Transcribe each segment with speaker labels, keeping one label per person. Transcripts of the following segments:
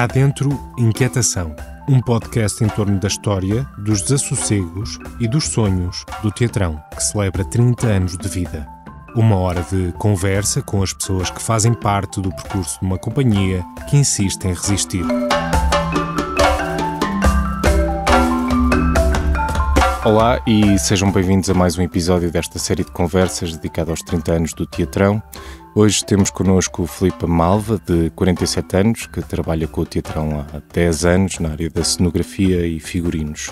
Speaker 1: Cá dentro, Inquietação, um podcast em torno da história, dos desassossegos e dos sonhos do Teatrão, que celebra 30 anos de vida. Uma hora de conversa com as pessoas que fazem parte do percurso de uma companhia que insiste em resistir. Olá e sejam bem-vindos a mais um episódio desta série de conversas dedicada aos 30 anos do Teatrão. Hoje temos connosco o Filipe Malva, de 47 anos, que trabalha com o Teatrão há 10 anos na área da cenografia e figurinos.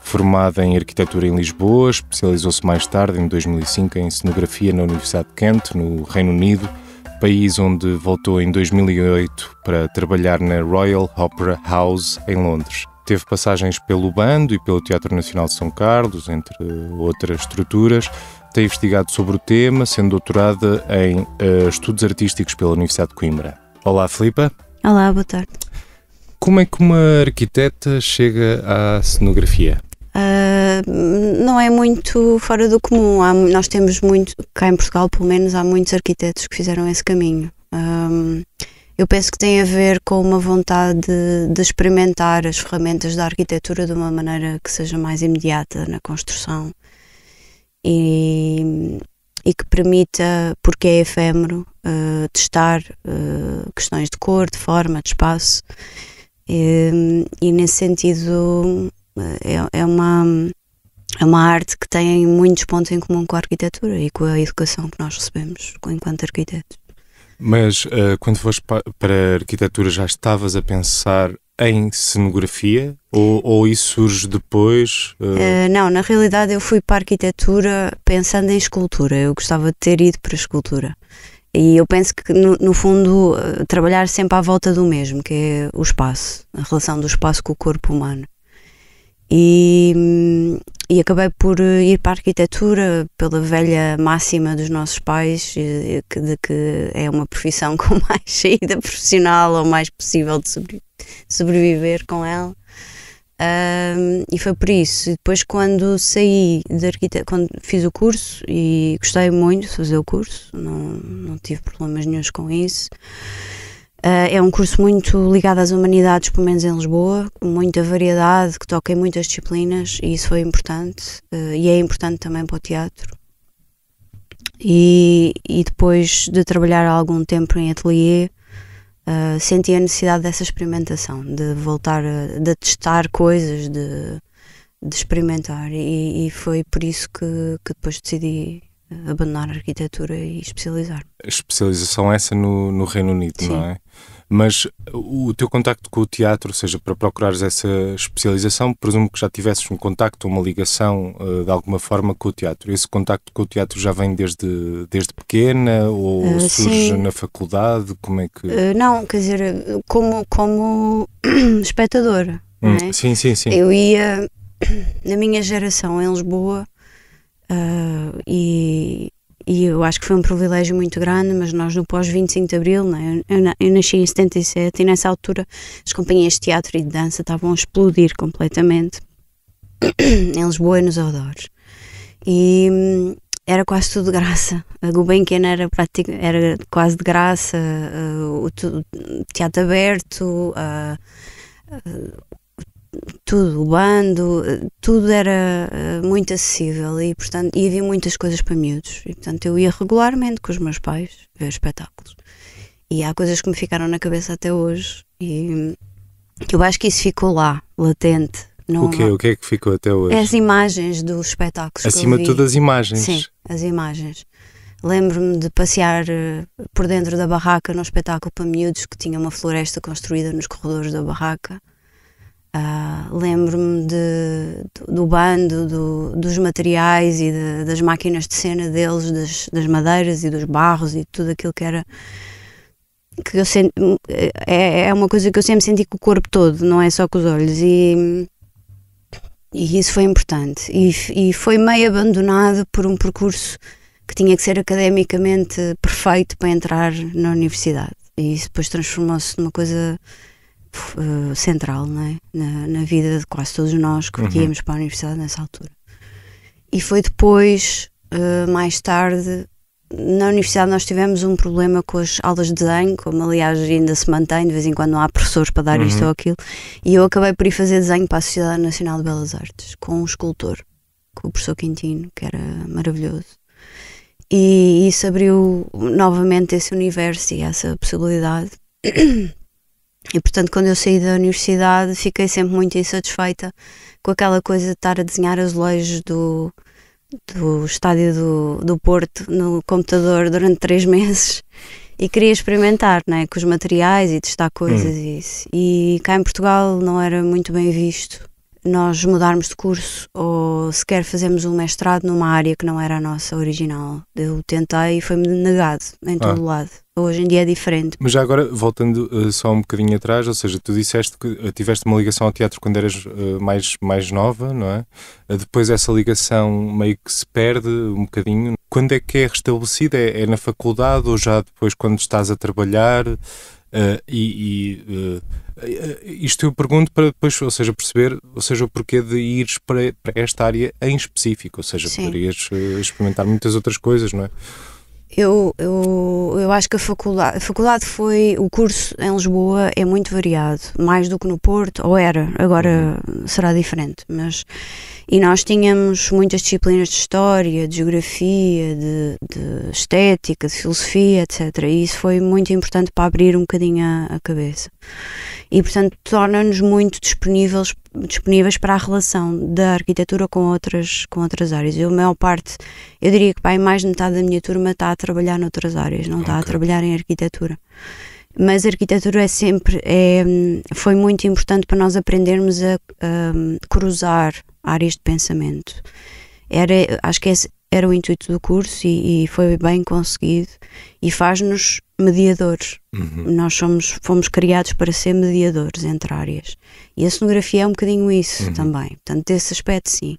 Speaker 1: Formado em arquitetura em Lisboa, especializou-se mais tarde, em 2005, em cenografia na Universidade de Kent, no Reino Unido, país onde voltou em 2008 para trabalhar na Royal Opera House, em Londres. Teve passagens pelo Bando e pelo Teatro Nacional de São Carlos, entre outras estruturas, tem investigado sobre o tema, sendo doutorada em uh, Estudos Artísticos pela Universidade de Coimbra. Olá, Filipa. Olá, boa tarde. Como é que uma arquiteta chega à cenografia?
Speaker 2: Uh, não é muito fora do comum. Há, nós temos muito, cá em Portugal, pelo menos, há muitos arquitetos que fizeram esse caminho. Um, eu penso que tem a ver com uma vontade de, de, experimentar as ferramentas da arquitetura de uma maneira que seja mais imediata na construção e, e que permita, porque é efêmero, uh, testar uh, questões de cor, de forma, de espaço. E, e nesse sentido eh, é, é, uma, é uma arte que tem muitos pontos em comum com a arquitetura e com a educação que nós recebemos enquanto arquitetos.
Speaker 1: Mas uh, quando foste para a arquitetura já estavas a pensar em cenografia ou, ou isso surge depois? Uh...
Speaker 2: Uh, não, na realidade eu fui para a arquitetura pensando em escultura. Eu gostava de ter ido para a escultura. E eu penso que, no, no fundo, eh, trabalhar sempre à volta do mesmo, que é o espaço, a relação do espaço com o corpo humano. E, e acabei por ir para a arquitetura pela velha máxima dos nossos pais de que é uma profissão com mais saída profissional ou mais possível de sobreviver sobreviver com ela. e foi por isso. E depois, quando saí de arquitetura, quando fiz o curso e gostei muito de fazer o curso, não, não tive problemas nenhums com isso. Uh, é um curso muito ligado às humanidades, pelo menos em Lisboa, com muita variedade, que toca em muitas disciplinas e isso foi importante uh, e é importante também para o teatro. E, e depois de trabalhar algum tempo em ateliê, uh, senti a necessidade dessa experimentação, de voltar a de testar coisas, de, de experimentar, e, e, foi por isso que, que depois decidi abandonar a arquitetura e especializar.
Speaker 1: Especialização é essa no, no Reino Unido, Sim. não é? Mas o teu contacto com o teatro, ou seja, para procurares essa especialização, presumo que já tivesses um contacto, uma ligação eh, de alguma forma com o teatro. Esse contacto com o teatro já vem desde, desde pequena ou uh, surge sim. na faculdade? Como é que. Uh,
Speaker 2: não, quer dizer, como, como espectadora.
Speaker 1: Hum, é? Sim, sim, sim. Eu
Speaker 2: ia, na minha geração, em Lisboa e e eu acho que foi um privilégio muito grande, mas nós no pós-25 de Abril, né, eu, eu, nasci em 77 e nessa altura as companhias de teatro e de dança estavam a explodir completamente em Lisboa e nos arredores. E hum, era quase tudo de graça. A Gulbenkian era, era quase de graça, uh, o, o, teatro aberto, uh, uh, tudo, o bando, eh, tudo era eh, muito acessível e, portanto, e havia muitas coisas para miúdos. E, portanto, eu ia regularmente com os meus pais ver espetáculos. E há coisas que me ficaram na cabeça até hoje e que eu acho que isso ficou lá, latente. Não, o, quê? o
Speaker 1: que é que ficou até hoje? as
Speaker 2: imagens dos espetáculos. Acima de tudo, as imagens. Sim, as imagens. Lembro-me de passear eh, por dentro da barraca num espetáculo para miúdos que tinha uma floresta construída nos corredores da barraca Uh, Lembro-me do, do bando, do, dos materiais e de, das máquinas de cena deles, das, das, madeiras e dos barros e tudo aquilo que era. que eu senti, é, é uma coisa que eu sempre senti com o corpo todo, não é só com os olhos. E, e isso foi importante. E, e foi meio abandonado por um percurso que tinha que ser academicamente perfeito para entrar na universidade. E isso depois transformou-se numa coisa uh, central é? na, na, vida de quase todos nós que uhum. íamos para a universidade nessa altura. E foi depois, uh, mais tarde, na universidade nós tivemos um problema com as aulas de desenho, como aliás ainda se mantém, de vez em quando não há professores para dar uhum. isto ou aquilo, e eu acabei por ir fazer desenho para a Sociedade Nacional de Belas Artes, com um escultor, com o professor Quintino, que era maravilhoso. E isso abriu novamente esse universo e essa possibilidade. E portanto, quando eu saí da universidade, fiquei sempre muito insatisfeita com aquela coisa de estar a desenhar azulejos do, do estádio do, do Porto no computador durante três meses e queria experimentar né, com os materiais e testar coisas hum. e isso. E cá em Portugal não era muito bem visto nós mudarmos de curso ou sequer fazermos um mestrado numa área que não era a nossa original. Eu tentei e foi-me negado em todo ah. lado. Hoje em dia é diferente.
Speaker 1: Mas já agora, voltando uh, só um bocadinho atrás, ou seja, tu disseste que uh, tiveste uma ligação ao teatro quando eras uh, mais, mais nova, não é? depois essa ligação meio que se perde um bocadinho. Quando é que é restabelecida? É, é na faculdade ou já depois quando estás a trabalhar? e. e eh, eh, isto eu pergunto para depois, ou seja, perceber, ou seja, o porquê de ires para, para esta área em específico, ou seja, Sim. poderias eh, experimentar muitas outras coisas, não é?
Speaker 2: Eu, eu, eu acho que a faculdade, a faculdade foi. O curso em Lisboa é muito variado, mais do que no Porto, ou era, agora uhum. será diferente. Mas, e nós tínhamos muitas disciplinas de história, de geografia, de, de estética, de filosofia, etc. E isso foi muito importante para abrir um bocadinho a, a cabeça. E, portanto, torna-nos muito disponíveis disponíveis para a relação da arquitetura com outras, com outras áreas. Eu, a maior parte, eu diria que bem, mais de metade da minha turma está a trabalhar noutras áreas, não okay. está a trabalhar em arquitetura. Mas a arquitetura é sempre, é, foi muito importante para nós aprendermos a, a cruzar áreas de pensamento. Era, acho que esse, era o intuito do curso e, e foi bem conseguido e faz-nos mediadores. Uhum. Nós somos, fomos criados para ser mediadores entre áreas. E a cenografia é um bocadinho isso uhum. também. Portanto, desse aspecto, sim.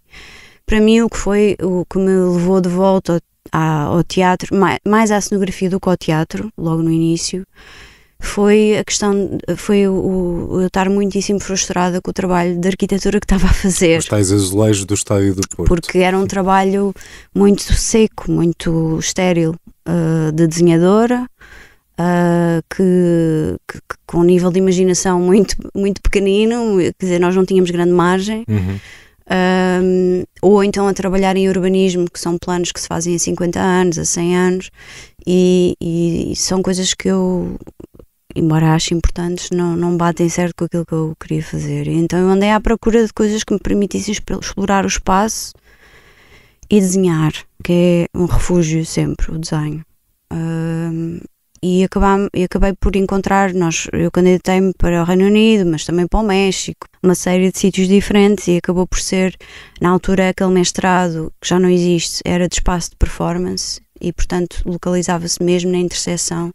Speaker 2: Para mim, o que foi o que me levou de volta ao, ao teatro, mais, mais à cenografia do que ao teatro, logo no início, foi a questão, foi o, o eu estar muitíssimo frustrada com o trabalho de arquitetura que estava a fazer. Os tais
Speaker 1: azulejos do estádio do Porto.
Speaker 2: Porque era um trabalho muito seco, muito estéril, uh, de desenhadora, uh, que, que, que, com um nível de imaginação muito, muito pequenino, quer dizer, nós não tínhamos grande margem. Uhum. Um, ou então a trabalhar em urbanismo, que são planos que se fazem a 50 anos, a 100 anos, e, e, e são coisas que eu embora ache importantes, não, não batem certo com aquilo que eu queria fazer. então eu andei à procura de coisas que me permitissem explorar o espaço e desenhar, que é um refúgio sempre, o desenho. Um, e, acabam, e acabei por encontrar, nós, eu candidatei-me para o Reino Unido, mas também para o México, uma série de sítios diferentes e acabou por ser, na altura, aquele mestrado que já não existe, era de espaço de performance e, portanto, localizava-se mesmo na interseção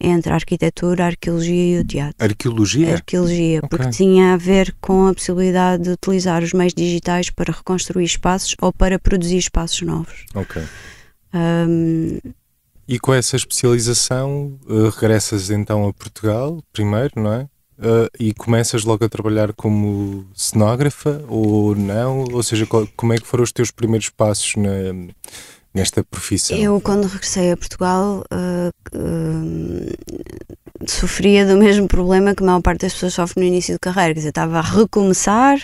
Speaker 2: entre a arquitetura, a arqueologia e o teatro.
Speaker 1: Arqueologia? Arqueologia,
Speaker 2: okay. porque tinha a ver com a possibilidade de utilizar os meios digitais para reconstruir espaços ou para produzir espaços novos. Ok. Um,
Speaker 1: e com essa especialização, uh, regressas então a Portugal, primeiro, não é? Uh, e começas logo a trabalhar como cenógrafa ou não? Ou seja, qual, como é que foram os teus primeiros passos na nesta profissão? Eu,
Speaker 2: quando regressei a Portugal, uh, uh, sofria do mesmo problema que a maior parte das pessoas sofre no início de carreira. Quer dizer, estava a recomeçar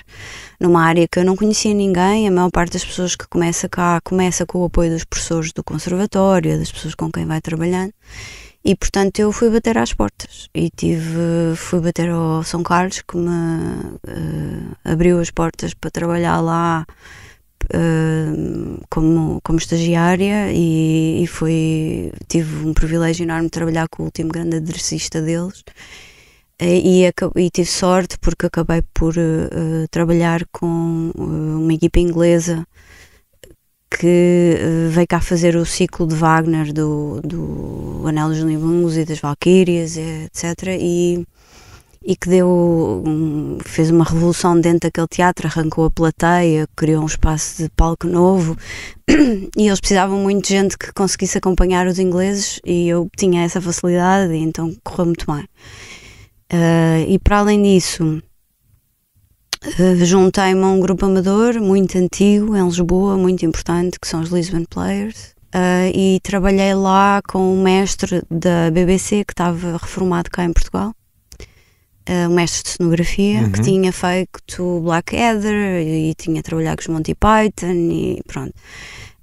Speaker 2: numa área que eu não conhecia ninguém. A maior parte das pessoas que começa cá começa com o apoio dos professores do conservatório, das pessoas com quem vai trabalhando. E portanto eu fui bater às portas e tive, fui bater ao São Carlos que me uh, abriu as portas para trabalhar lá ah, como, como estagiária e, e, foi, tive um privilégio enorme de trabalhar com o último grande aderecista deles. E, e, e, tive sorte porque acabei por uh, trabalhar com uma equipa inglesa que veio cá fazer o ciclo de Wagner do, do Anel dos Nibelungos e das Valquírias, etc. E e que deu hum, fez uma revolução dentro daquele teatro, arrancou a plateia, criou um espaço de palco novo e eles precisavam muito de gente que conseguisse acompanhar os ingleses e eu tinha essa facilidade então correu muito bem. Uh, e para além disso, uh, juntei-me a um grupo amador muito antigo em Lisboa, muito importante, que são os Lisbon Players. Uh, e trabalhei lá com o mestre da BBC que estava reformado cá em Portugal eh, um mestre de cenografia uhum. que tinha feito Blackadder e, e tinha trabalhado com os Monty Python e pronto.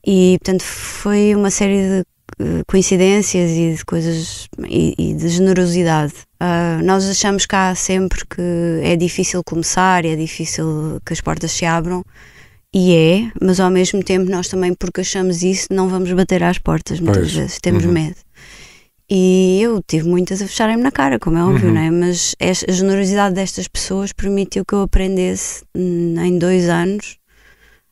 Speaker 2: E portanto foi uma série de eh, coincidências e de coisas e, e de generosidade. Uh, nós achamos cá sempre que é difícil começar, e é difícil que as portas se abram. E é, mas ao mesmo tempo nós também, porque achamos isso, não vamos bater às portas muitas pois. vezes, temos uhum. medo. E eu tive muitas a fecharem-me na cara, como é óbvio, uhum. não é? Mas a generosidade destas pessoas permitiu que eu aprendesse hum, em dois anos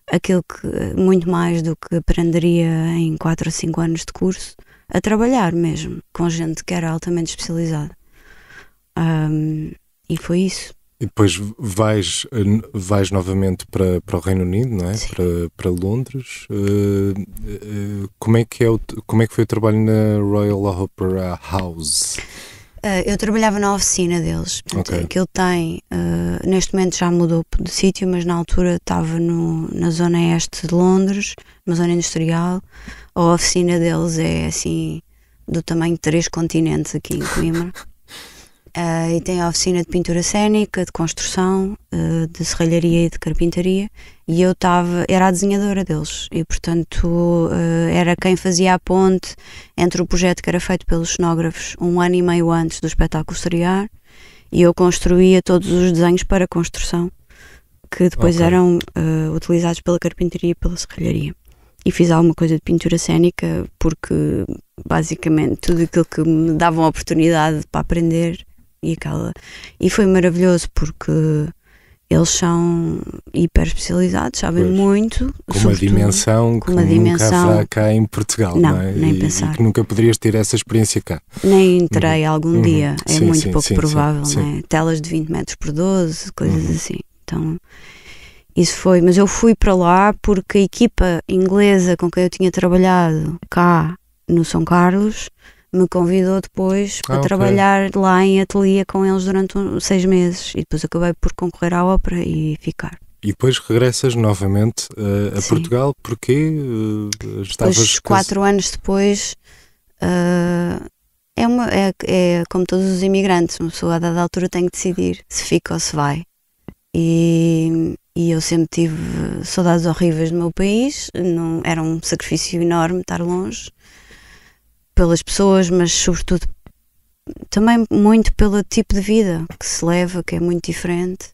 Speaker 2: aquilo que muito mais do que aprenderia em quatro ou cinco anos de curso a trabalhar mesmo com gente que era altamente especializada um, e foi isso
Speaker 1: e depois vais, eh, vais novamente para, para o Reino Unido, não é? Para, para, Londres. Uh, uh, como, é que é o, como é que foi o trabalho na Royal Opera House?
Speaker 2: Uh, eu trabalhava na oficina deles, portanto, okay. que ele tem, neste momento já mudou de sítio, mas na altura estava no, na zona este de Londres, uma zona industrial. A oficina deles é assim, do tamanho de três continentes aqui em Coimbra. Uh, e tem a oficina de pintura cênica, de construção, uh, de serralharia e de carpintaria. E eu estava, era a desenhadora deles e, portanto, uh, era quem fazia a ponte entre o projeto que era feito pelos cenógrafos um ano e meio antes do espetáculo estrear e eu construía todos os desenhos para construção que depois okay. eram utilizados pela carpintaria e pela serralharia. E fiz alguma coisa de pintura cênica porque basicamente tudo aquilo que me davam oportunidade para aprender e aquela. E foi maravilhoso porque eles são hiper especializados, sabem pois. muito. Com uma dimensão
Speaker 1: uma que dimensão, nunca há cá em Portugal, não, não é? Nem e, pensar. E que nunca poderias ter essa experiência cá.
Speaker 2: Nem terei uhum. algum uhum. dia, é sim, muito sim, pouco sim, provável, né? Telas de 20 metros por 12, coisas uhum. assim. Então, isso foi. Mas eu fui para lá porque a equipa inglesa com quem eu tinha trabalhado cá no São Carlos me convidou depois ah, para okay. trabalhar lá em ateliê com eles durante um, seis meses e depois acabei por concorrer à ópera e ficar.
Speaker 1: E depois regressas novamente uh, a Sim. Portugal, porque uh, estavas... quatro
Speaker 2: anos depois, uh, é, uma, é, é, como todos os imigrantes, uma pessoa a dada altura tem que decidir se fica ou se vai. E, e eu sempre tive saudades horríveis do meu país, não, era um sacrifício enorme estar longe pelas pessoas, mas sobretudo também muito pelo tipo de vida que se leva, que é muito diferente.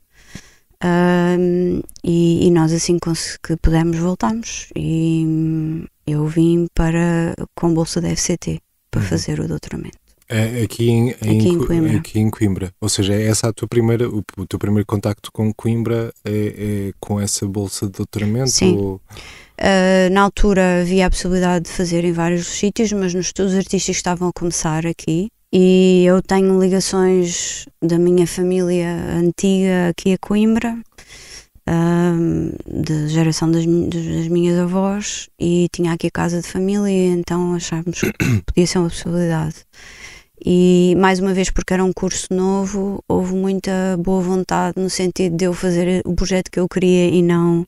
Speaker 2: Um, e, e, nós assim que pudemos voltamos e hum, eu vim para com bolsa da FCT para uhum. fazer o doutoramento
Speaker 1: é, aqui, em, aqui, em, Coimbra. aqui em Coimbra ou seja é essa a tua primeira o, o teu primeiro contacto com Coimbra é, é com essa bolsa de doutoramento sim ou...
Speaker 2: Uh, na altura havia a possibilidade de fazer em vários sítios, mas nos estudos artísticos estavam a começar aqui. E eu tenho ligações da minha família antiga aqui a Coimbra, uh, ah, da geração das, das, minhas avós, e tinha aqui a casa de família, então achámos que podia ser uma possibilidade. E mais uma vez, porque era um curso novo, houve muita boa vontade no sentido de eu fazer o projeto que eu queria e não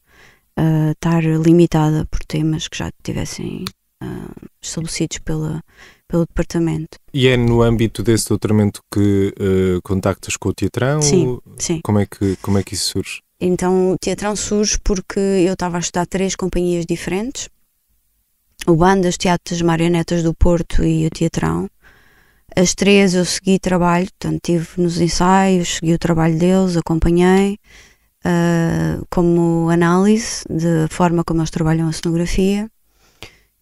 Speaker 2: uh, estar limitada por temas que já tivessem uh, estabelecidos pela, pelo departamento.
Speaker 1: E é no âmbito desse doutoramento que uh, contactas com o Teatrão? Sim, sim. Como é que, como é que isso surge?
Speaker 2: Então, o Teatrão surge porque eu estava a estudar três companhias diferentes, o Bandas, Teatros Marionetas do Porto e o Teatrão. As três eu segui trabalho, portanto, estive nos ensaios, segui o trabalho deles, acompanhei. Ah, como análise da forma como eles trabalham a cenografia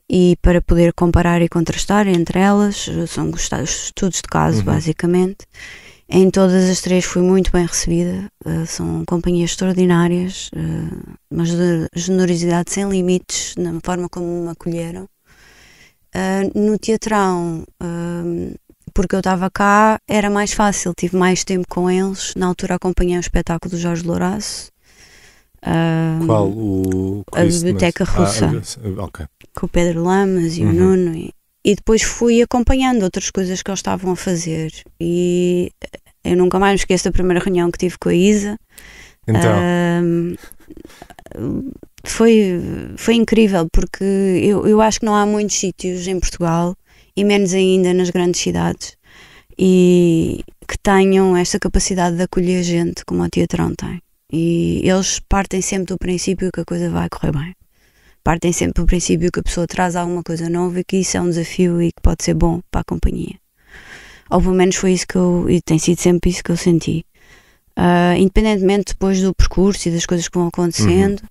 Speaker 2: e para poder comparar e contrastar entre elas, são estudos de caso uhum. basicamente. Em todas as três fui muito bem recebida, uh, são companhias extraordinárias, uh, ah, de generosidade sem limites na forma como me acolheram. Uh, no teatrão, uh, porque eu estava cá era mais fácil, tive mais tempo com eles. Na altura acompanhei o espetáculo do Jorge Louraço. Um, Qual? O a Biblioteca ah, Russa. Ah, okay. Com o Pedro Lamas e uhum. o Nuno. E, e, depois fui acompanhando outras coisas que eles estavam a fazer. E eu nunca mais me esqueço da primeira reunião que tive com a Isa. Então. Um, foi, foi incrível, porque eu, eu acho que não há muitos sítios em Portugal e menos ainda nas grandes cidades e que tenham esta capacidade de acolher gente como o Teatrão tem. E eles partem sempre do princípio que a coisa vai correr bem. Partem sempre do princípio que a pessoa traz alguma coisa nova e que isso é um desafio e que pode ser bom para a companhia. Ou pelo menos foi isso que eu, e tem sido sempre isso que eu senti. Uh, independentemente depois do percurso e das coisas que vão acontecendo, uhum.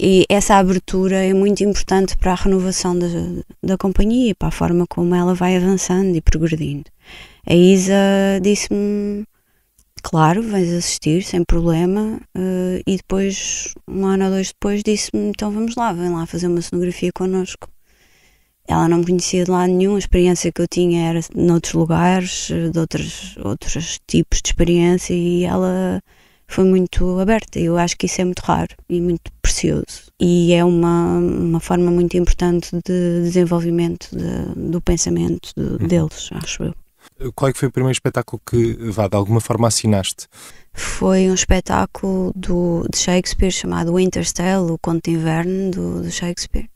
Speaker 2: E essa abertura é muito importante para a renovação da, da companhia, para a forma como ela vai avançando e progredindo. A Isa disse-me: Claro, vais assistir, sem problema. Uh, e depois, um ano ou dois depois, disse-me: Então vamos lá, vem lá fazer uma cenografia connosco. Ela não me conhecia de lado nenhum, a experiência que eu tinha era noutros lugares, eh, de outros, outros tipos de experiência, e ela foi muito aberta. Eu acho que isso é muito raro e muito precioso. E é uma, uma forma muito importante de desenvolvimento de, do pensamento de, uhum. deles, acho eu.
Speaker 1: Qual é que foi o primeiro espetáculo que, vá, de alguma forma assinaste?
Speaker 2: Foi um espetáculo do, de Shakespeare chamado Winter's Tale, o conto de inverno do, do Shakespeare,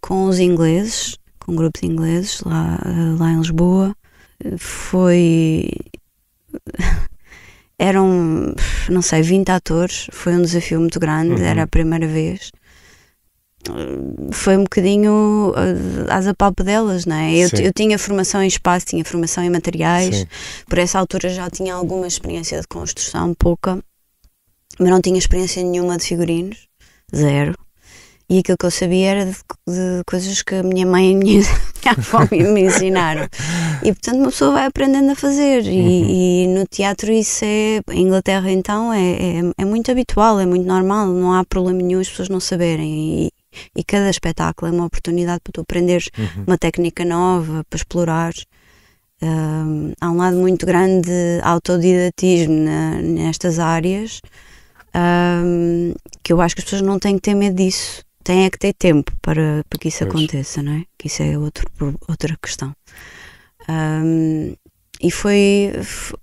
Speaker 2: com os ingleses, com um grupo de ingleses lá, eh, lá em Lisboa. Foi eram, não sei, 20 atores, foi um desafio muito grande, uhum. era a primeira vez. Foi um bocadinho eh, às a delas, não é? Eu, eu, tinha formação em espaço, tinha formação em materiais, Sim. por essa altura já tinha alguma experiência de construção, pouca, mas não tinha experiência nenhuma de figurinos, zero. E aquilo que eu sabia era de, de coisas que a minha mãe e a minha, avó me ensinaram. E portanto uma pessoa vai aprendendo a fazer. E, uhum. e no teatro isso é. Em Inglaterra então é, é, é, muito habitual, é muito normal, não há problema nenhum as pessoas não saberem. E, e cada espetáculo é uma oportunidade para tu aprenderes uhum. uma técnica nova, para explorares. Um, há um lado muito grande de autodidatismo na, nestas áreas um, que eu acho que as pessoas não têm que ter medo disso tem é que ter tempo para, para que isso pois. aconteça, não é? Que isso é outro, outra questão. Um, e foi,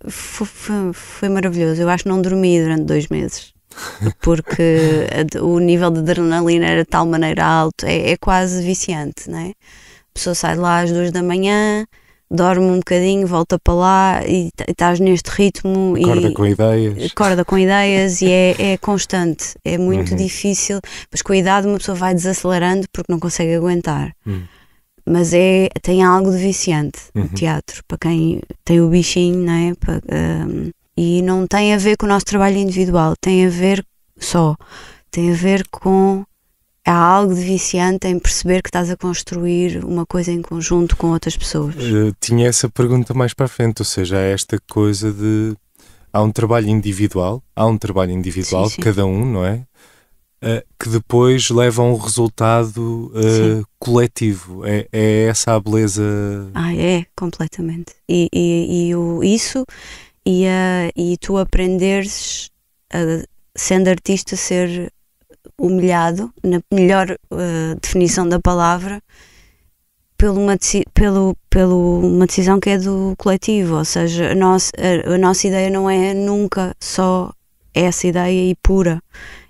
Speaker 2: foi, foi, maravilhoso. Eu acho que não dormi durante dois meses. Porque a, o nível de adrenalina era de tal maneira alto, é, é quase viciante, não é? A pessoa sai de lá às duas da manhã, dorme um bocadinho, volta para lá e estás neste ritmo. Acorda e, com
Speaker 1: ideias.
Speaker 2: Acorda com ideias e é, é constante, é muito uhum. difícil, mas com a idade uma pessoa vai desacelerando porque não consegue aguentar. Uhum. Mas é, tem algo de viciante uhum. no teatro, para quem tem o bichinho, não é? Para, um, e não tem a ver com o nosso trabalho individual, tem a ver só, tem a ver com há é algo de viciante em perceber que estás a construir uma coisa em conjunto com outras pessoas?
Speaker 1: Eu eh, tinha essa pergunta mais para frente, ou seja, há esta coisa de há um trabalho individual, há um trabalho individual, de cada um, não é? Uh, que depois leva a um resultado uh, coletivo. É, é, essa a beleza. Ah, é,
Speaker 2: completamente. E, e, e o, isso, e, a, e tu aprenderes, a, sendo artista, ser humilhado, na melhor uh, definição da palavra, pelo uma, pelo, pelo uma decisão que é do coletivo. Ou seja, a nossa, a, a nossa ideia não é nunca só essa ideia e pura,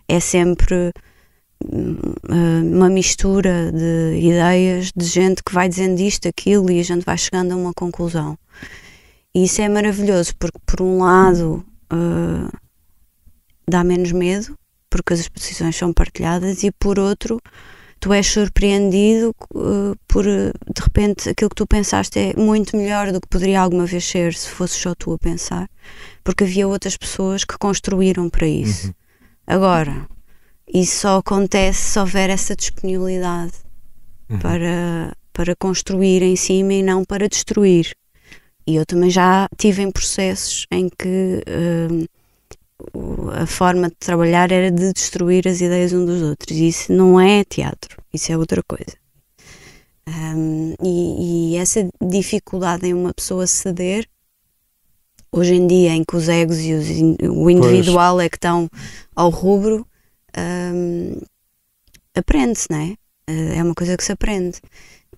Speaker 2: é sempre eh, uma mistura de ideias de gente que vai dizendo isto, aquilo e a gente vai chegando a uma conclusão. E isso é maravilhoso porque, por um lado, uh, dá menos medo, porque as exposições são partilhadas, e por outro, tu és surpreendido eh, por, de repente, aquilo que tu pensaste é muito melhor do que poderia alguma vez ser se fosses só tu a pensar, porque havia outras pessoas que construíram para isso. Uhum. Agora, isso só acontece se houver essa disponibilidade uhum. para, para construir em cima e não para destruir. E eu também já tive em processos em que. Uh, a forma de trabalhar era de destruir as ideias um dos outros. Isso não é teatro, isso é outra coisa. Um, e, e, essa dificuldade em uma pessoa ceder, hoje em dia, em que os egos e os in, o individual pois. é que estão ao rubro, um, aprende-se, não é? Eh, é uma coisa que se aprende.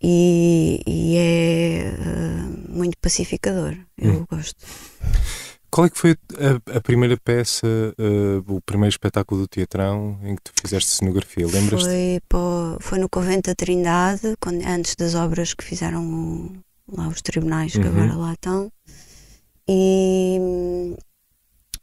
Speaker 2: E, e é uh, muito pacificador. Eu hum. gosto.
Speaker 1: Qual é que foi a, a primeira peça, uh, o primeiro espetáculo do Teatrão em que tu fizeste cenografia? Lembras-te?
Speaker 2: Foi, pô, foi no Convento da Trindade, quando, antes das obras que fizeram o, lá os tribunais que uhum. agora lá estão. E,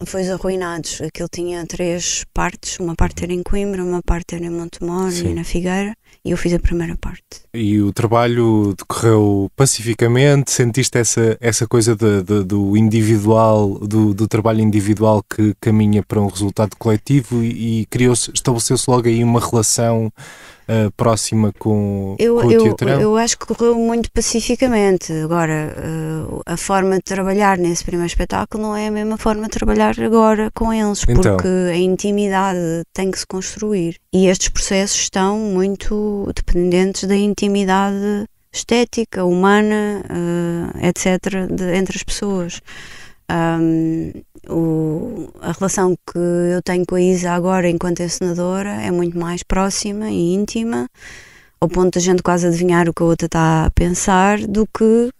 Speaker 2: foi arruinados. Aquilo tinha três partes, uma parte era em Coimbra, uma parte era em Montemor e na Figueira, e eu fiz a primeira parte.
Speaker 1: E o trabalho decorreu pacificamente? Sentiste essa, essa coisa de, de, do individual, do, do, trabalho individual que caminha para um resultado coletivo e, e criou-se, estabeleceu-se logo aí uma relação próxima com, eu, com o eu, teatrão? Eu
Speaker 2: acho que correu muito pacificamente. Agora, uh, a forma de trabalhar nesse primeiro espetáculo não é a mesma forma de trabalhar agora com eles, então. porque a intimidade tem que se construir. E estes processos estão muito dependentes da intimidade estética, humana, uh, eh, etc., de, entre as pessoas. Um, o, a relação que eu tenho com a Isa agora, enquanto ensinadora é muito mais próxima e íntima, ao ponto da gente quase adivinhar o que a outra está a pensar, do que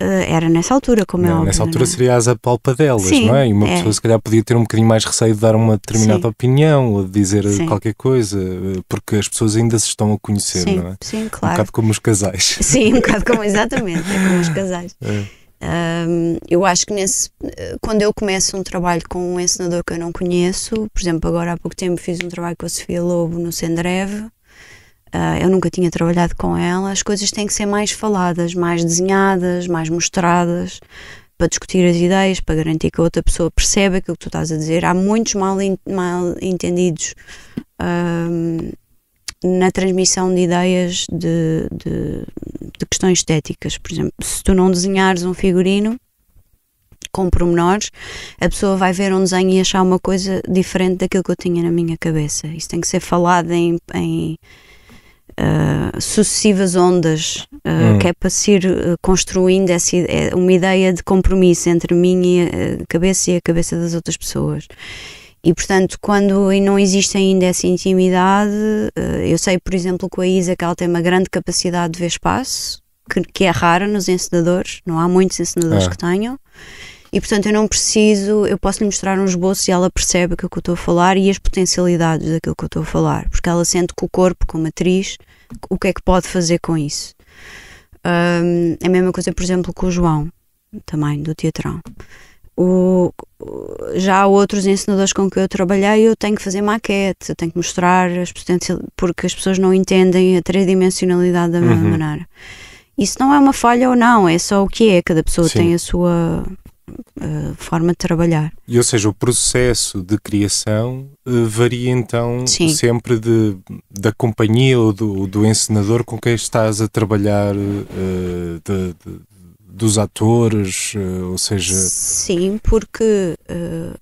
Speaker 2: eh, era nessa altura, como é não, é óbvio. Nessa altura é?
Speaker 1: seria as apalpadelas, Sim, não é? E uma é. pessoa se calhar podia ter um bocadinho mais receio de dar uma determinada Sim. opinião ou de dizer Sim. qualquer coisa, eh, porque as pessoas ainda se estão a conhecer, Sim. não é? Sim, claro. Um bocado como os casais.
Speaker 2: Sim, um bocado como, exatamente, é como os casais. É. Um, eu acho que nesse, quando eu começo um trabalho com um ensinador que eu não conheço, por exemplo, agora há pouco tempo fiz um trabalho com a Sofia Lobo no Sendreve, uh, ah, eu nunca tinha trabalhado com ela, as coisas têm que ser mais faladas, mais desenhadas, mais mostradas, para discutir as ideias, para garantir que a outra pessoa perceba aquilo que tu estás a dizer. Há muitos mal, in, mal entendidos. Um, na transmissão de ideias de, de, de questões estéticas. Por exemplo, se tu não desenhares um figurino, com pormenores, a pessoa vai ver um desenho e achar uma coisa diferente daquilo que eu tinha na minha cabeça. Isso tem que ser falado em, em uh, sucessivas ondas, uh, hum. que é para se ir ah, construindo essa, é, uma ideia de compromisso entre mim e a cabeça e a cabeça das outras pessoas. E portanto, quando não existe ainda essa intimidade, eh, eu sei, por exemplo, com a Isa que ela tem uma grande capacidade de ver espaço, que, que é rara nos encenadores, não há muitos encenadores ah. que tenham. E portanto, eu não preciso, eu posso lhe mostrar um esboço e ela percebe aquilo que eu estou a falar e as potencialidades daquilo que eu estou a falar, porque ela sente que o corpo, como atriz, o que é que pode fazer com isso. Um, a mesma coisa, por exemplo, com o João, também, do Teatrão. O, já há outros ensinadores com que eu trabalhei, eu tenho que fazer maquete, eu tenho que mostrar as potencial porque as pessoas não entendem a tridimensionalidade da mesma uhum. maneira. Isso não é uma falha ou não, é só o que é, cada pessoa Sim. tem a sua uh, forma de trabalhar.
Speaker 1: E, ou seja, o processo de criação uh, varia então Sim. sempre de, da companhia ou do, do ensinador com quem estás a trabalhar, uh, de, de, dos atores, eh, ou seja... Sim,
Speaker 2: porque eh,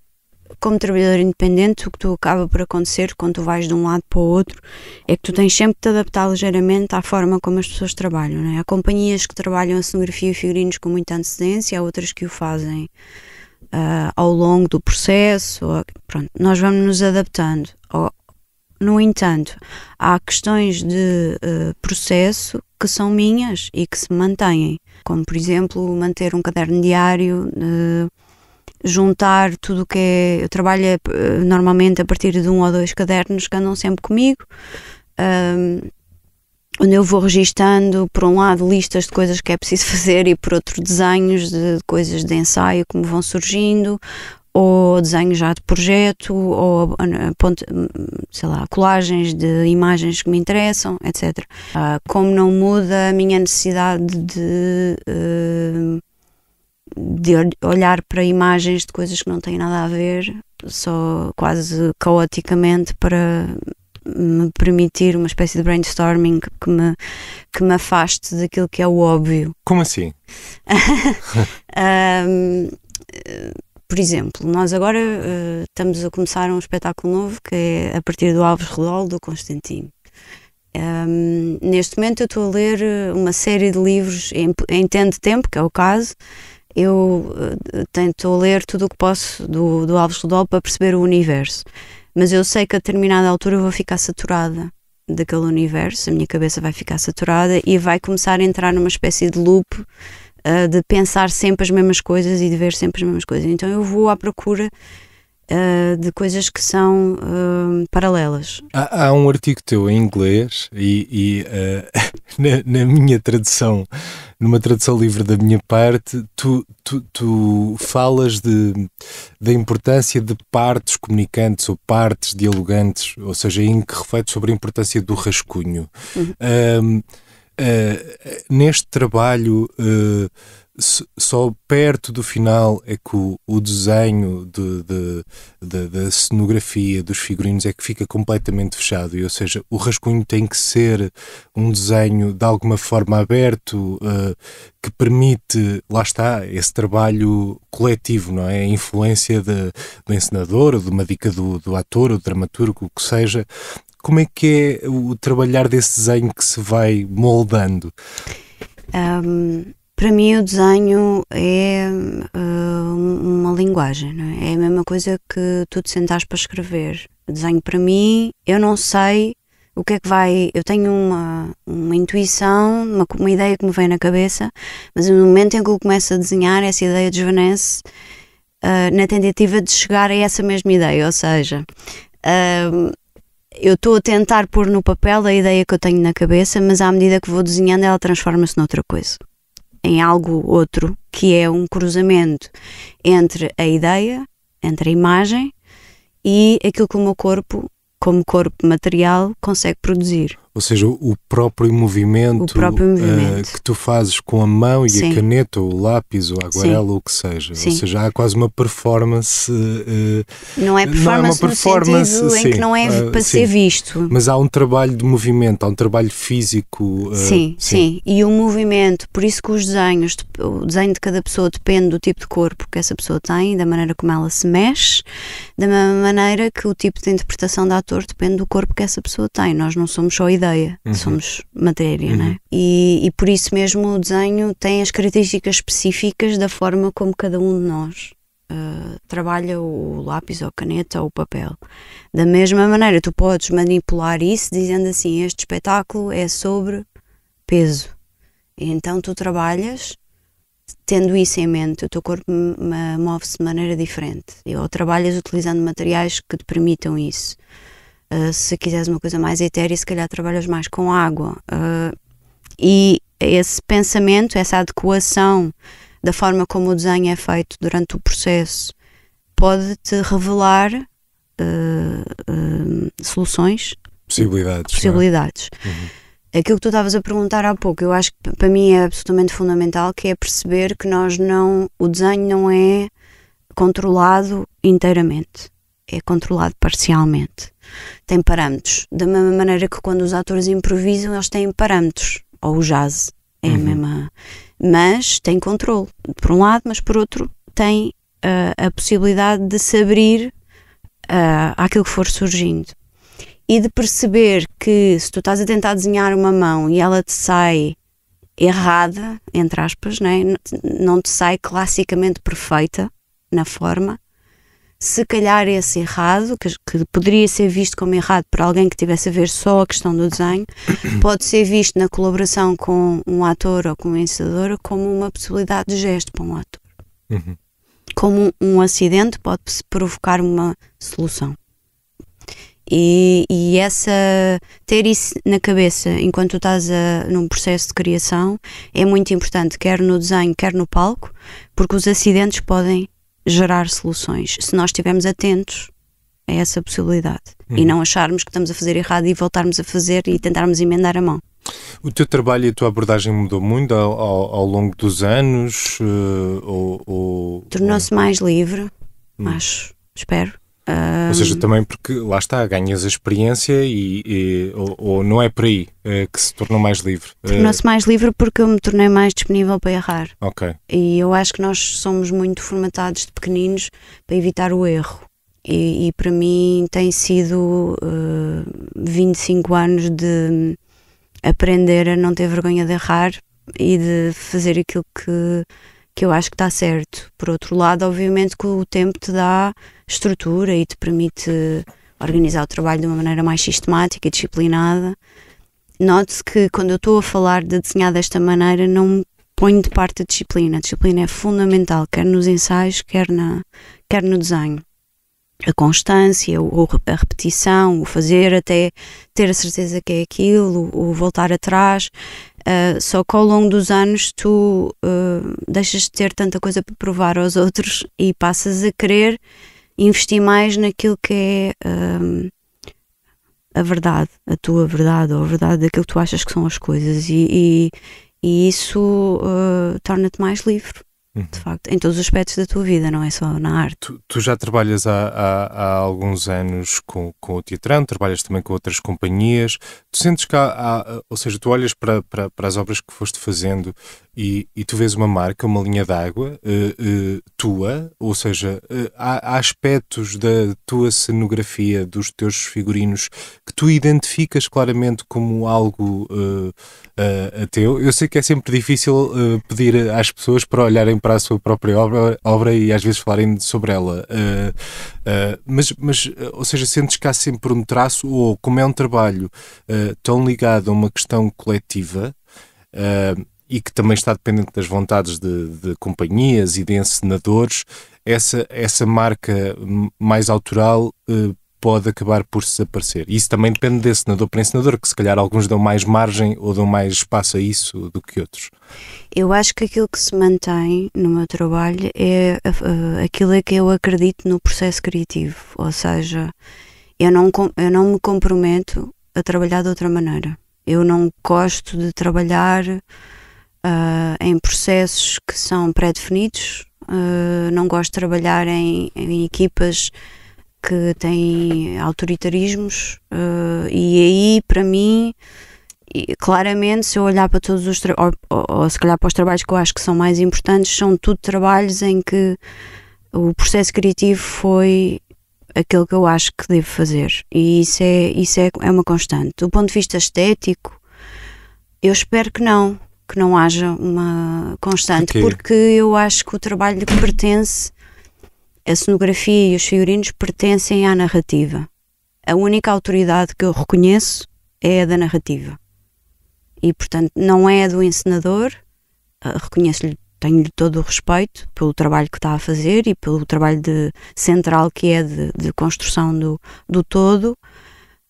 Speaker 2: como trabalhador independente, o que tu acaba por acontecer quando tu vais de um lado para o outro é que tu tens sempre de te adaptar ligeiramente à forma como as pessoas trabalham. Não é? Há companhias que trabalham a cenografia e figurinos com muita antecedência, há outras que o fazem uh, ao longo do processo. Ou, pronto, nós vamos nos adaptando. No entanto, há questões de uh, processo que são minhas e que se mantêm como por exemplo manter um caderno diário, eh, juntar tudo o que é. Eu trabalho eh, normalmente a partir de um ou dois cadernos que andam sempre comigo. Onde eu vou registando, por um lado, listas de coisas que é preciso fazer e, por outro, desenhos de coisas de ensaio que me vão surgindo, ou desenho já de projeto, ou ponto, hum, sei lá, colagens de imagens que me interessam, etc. Ah, como não muda a minha necessidade de, hum, de olhar para imagens de coisas que não têm nada a ver, só quase caoticamente para me permitir uma espécie de brainstorming que me, que me afaste daquilo que é o óbvio. Como assim? um, por exemplo, nós agora uh, estamos a começar um espetáculo novo que é a partir do Alves Redol do Constantino. Um, neste momento eu estou a ler uma série de livros em, em tempo, que é o caso. Eu eh, tento ler tudo o que posso do, do Alves Rodol para perceber o universo, mas eu sei que a determinada altura eu vou ficar saturada daquele universo, a minha cabeça vai ficar saturada e vai começar a entrar numa espécie de loop uh, de pensar sempre as mesmas coisas e de ver sempre as mesmas coisas. Então eu vou à procura uh, de coisas que são uh, paralelas.
Speaker 1: Há, há, um artigo teu em inglês e, e na, na, minha tradução, numa tradução livre da minha parte, tu, tu, tu falas de, da importância de partes comunicantes ou partes dialogantes, ou seja, em que reflete sobre a importância do rascunho. Uhum. Um, Uh, neste trabalho, uh, só perto do final é que o, o desenho de, de, de, da cenografia, dos figurinos, é que fica completamente fechado. E, ou seja, o rascunho tem que ser um desenho de alguma forma aberto, uh, que permite, lá está, esse trabalho coletivo, não é? A influência de, do encenador, ou de uma dica do, do ator, ou do dramaturgo, o que seja, como é que é o trabalhar desse desenho que se vai moldando?
Speaker 2: Um, para mim, o desenho é uh, uma linguagem, é? é? a mesma coisa que tu te sentares para escrever. O desenho, para mim, eu não sei o que é que vai. Eu tenho uma, uma intuição, uma, uma ideia que me vem na cabeça, mas no momento em que eu começo a desenhar, essa ideia desvanece. Uh, na tentativa de chegar a essa mesma ideia, ou seja, uh, eu estou a tentar pôr no papel a ideia que eu tenho na cabeça, mas à medida que vou desenhando, ela transforma-se noutra coisa, em algo outro, que é um cruzamento entre a ideia, entre a imagem e aquilo que o meu corpo, como corpo material, consegue produzir.
Speaker 1: Ou seja, o próprio movimento, o próprio eh, movimento. Uh, que tu fazes com a mão e Sim. a caneta, ou o lápis, ou a aguarela, ou o que seja. Sim. Ou seja, há quase uma performance. Uh, não é performance, não é uma performance no sentido em que não é ah, para ser visto. Mas há um trabalho de movimento, há um trabalho físico. Eh, sim, sim,
Speaker 2: E o movimento, por isso que os desenhos, o desenho de cada pessoa depende do tipo de corpo que essa pessoa tem, da maneira como ela se mexe, da mesma maneira que o tipo de interpretação da ator depende do corpo que essa pessoa tem. Nós não somos só ideias ideia, uhum. somos matéria, é? uhum. né? E, e por isso mesmo o desenho tem as características específicas da forma como cada um de nós Uh, trabalha o lápis ou a caneta ou o papel. Da mesma maneira, tu podes manipular isso dizendo assim: este espetáculo é sobre peso. E então tu trabalhas tendo isso em mente, o teu corpo move-se de maneira diferente. Ou trabalhas utilizando materiais que te permitam isso. Ah, se quiseres uma coisa mais etérea, se calhar trabalhas mais com água. Uh, e esse pensamento, essa adequação da forma como o desenho é feito durante o processo, pode-te revelar uh, soluções,
Speaker 1: possibilidades. É? possibilidades. Uhum.
Speaker 2: Aquilo que tu estavas a perguntar há pouco, eu acho que para mim é absolutamente fundamental, que é perceber que nós não, o desenho não é controlado inteiramente é controlado parcialmente. Tem parâmetros. Da mesma maneira que quando os atores improvisam, eles têm parâmetros. Ou o jazz. É uhum. a mesma. Mas tem controle. Por um lado, mas por outro, tem uh, a possibilidade de se abrir uh, àquilo que for surgindo. E de perceber que se tu estás a tentar desenhar uma mão e ela te sai errada, entre aspas, né? não te sai classicamente perfeita na forma, se calhar é esse errado, que, que, poderia ser visto como errado por alguém que tivesse a ver só a questão do desenho, pode ser visto na colaboração com um ator ou com um ensinador como uma possibilidade de gesto para um ator. Uhum. Como um, um acidente pode provocar uma solução. E, e, essa ter isso na cabeça enquanto estás a, num processo de criação é muito importante, quer no desenho, quer no palco, porque os acidentes podem gerar soluções se nós estivermos atentos a essa possibilidade e uhum. não acharmos que estamos a fazer errado e voltarmos a fazer e tentarmos emendar a mão.
Speaker 1: O teu trabalho e a tua abordagem mudou muito ao, ao, ao longo dos anos? Uh, ou, ou... Tornou-se
Speaker 2: mais livre, hum. acho, espero. Um... Ou seja, também
Speaker 1: porque lá está, ganhas a experiência e, e ou, ou, não é por aí é, que se tornou mais livre? Eh, Tornou-se
Speaker 2: mais livre porque eu me tornei mais disponível para errar. Ok. E eu acho que nós somos muito formatados de pequeninos para evitar o erro. E, e para mim tem sido uh, eh, 25 anos de aprender a não ter vergonha de errar e de fazer aquilo que que eu acho que está certo. Por outro lado, obviamente que o tempo te dá estrutura e te permite organizar o trabalho de uma maneira mais sistemática e disciplinada. Note-se que quando eu estou a falar de desenhar desta maneira, não me ponho de parte a disciplina. A disciplina é fundamental, quer nos ensaios, quer, na, quer no desenho a constância, a repetição, o fazer até ter a certeza que é aquilo, o voltar atrás. Uh, só que ao longo dos anos tu uh, deixas de ter tanta coisa para provar aos outros e passas a querer investir mais naquilo que é ah, a verdade, a tua verdade ou a verdade daquilo que tu achas que são as coisas e, e, e isso uh, torna-te mais livre uhum. de facto, em todos os aspectos da tua vida, não é só na arte. Tu,
Speaker 1: tu já trabalhas há, há, há, alguns anos com, com o Teatrão, trabalhas também com outras companhias. Tu sentes que há, há ou seja, tu olhas para, para, para as obras que foste fazendo e, e tu vês uma marca, uma linha d'água uh, uh, tua, ou seja, uh, há, há, aspectos da tua cenografia, dos teus figurinos, que tu identificas claramente como algo teu. Eu sei que é sempre difícil pedir às pessoas para olharem para a sua própria obra, obra e às vezes falarem sobre ela, mas, mas, ou seja, sentes que há sempre um traço, ou como é um trabalho tão ligado a uma questão coletiva. Uh, e que também está dependente das vontades de, de companhias e de encenadores, essa, essa marca mais autoral uh, pode acabar por desaparecer. Isso também depende de encenador para encenador, que se calhar alguns dão mais margem ou dão mais espaço a isso do que outros.
Speaker 2: Eu acho que aquilo que se mantém no meu trabalho é uh, aquilo é que eu acredito no processo criativo, ou seja, eu não, eu não me comprometo a trabalhar de outra maneira. Eu não gosto de trabalhar uh, em processos que são pré-definidos, uh, não gosto de trabalhar em, em equipas que têm autoritarismos, uh, e aí, para mim, claramente, se eu olhar para todos os ou, ou, ou se calhar para os trabalhos que eu acho que são mais importantes, são tudo trabalhos em que o processo criativo foi aquilo que eu acho que devo fazer e isso é isso é, é uma constante do ponto de vista estético eu espero que não que não haja uma constante, okay. porque eu acho que o trabalho que pertence, a cenografia e os figurinos pertencem à narrativa. A única autoridade que eu reconheço é a da narrativa. E, portanto, não é a do encenador, eh, reconheço-lhe, tenho-lhe todo o respeito pelo trabalho que está a fazer e pelo trabalho de, central que é de, de construção do, do todo,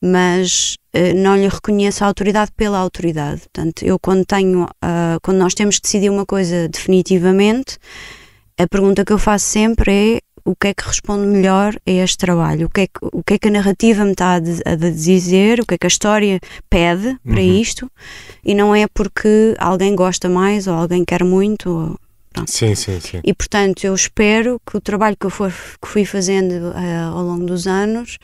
Speaker 2: mas eh, não lhe reconheço a autoridade pela autoridade. Portanto, eu quando tenho, uh, quando nós temos que decidir uma coisa definitivamente, a pergunta que eu faço sempre é o que é que responde melhor a este trabalho? O que é que, o que, é que a narrativa me está a, de, a dizer? O que é que a história pede para uhum. isto? E não é porque alguém gosta mais ou alguém quer muito. Ou, sim, sim, sim. E portanto, eu espero que o trabalho que eu for, que fui fazendo uh, ao longo dos anos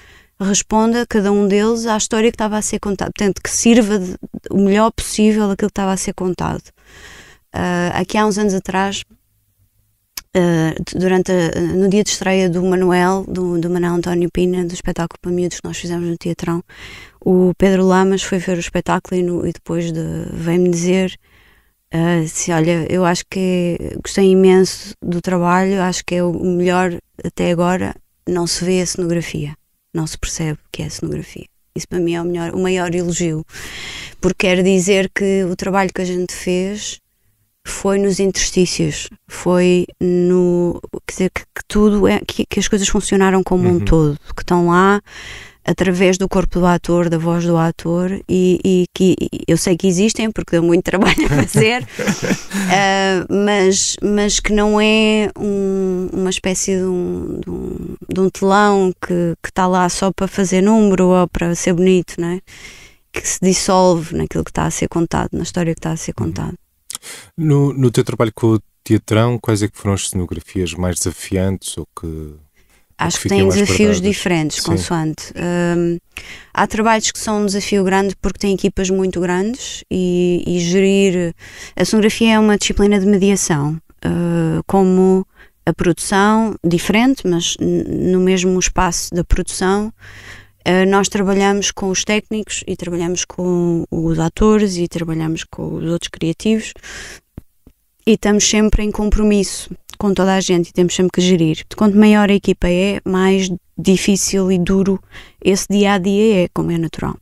Speaker 2: responda cada um deles à história que estava a ser contada, portanto, que sirva de, o melhor possível aquilo que estava a ser contado. Uh, aqui há uns anos atrás, uh, durante a, ah, no dia de estreia do Manuel, do, do Manuel António Pina, do espetáculo para miúdos que nós fizemos no Teatrão, o Pedro Lamas foi ver o espetáculo e, no, e depois de, veio-me dizer Uh, se olha, eu acho que gostei imenso do trabalho, acho que é o melhor até agora. Não se vê a cenografia não se percebe que é cenografia. Isso para mim é o, melhor, o maior elogio, porque quer dizer que o trabalho que a gente fez foi nos interstícios, foi no. Quer dizer, que, que tudo é. Que, que, as coisas funcionaram como uhum. um todo, que estão lá através do corpo do ator, da voz do ator, e, e que eu sei que existem porque deu muito trabalho a fazer, uh, mas, mas que não é um, uma espécie de um, de um, de um telão que está lá só para fazer número ou para ser bonito, não é? que se dissolve naquilo que está a ser contado, na história que está a ser uhum. contada.
Speaker 1: No, no teu trabalho com o Teatrão, quais é que foram as cenografias mais desafiantes ou que Acho que, têm desafios diferentes, Sim.
Speaker 2: consoante. Um, há trabalhos que são um desafio grande porque têm equipas muito grandes e, e gerir. A sonografia é uma disciplina de mediação, uh, como a produção, diferente, mas no mesmo espaço da produção. Hum, nós trabalhamos com os técnicos e trabalhamos com os atores e trabalhamos com os outros criativos e estamos sempre em compromisso com toda a gente e temos sempre que gerir. Quanto maior a equipa é, mais difícil e duro esse dia a dia é, como é natural.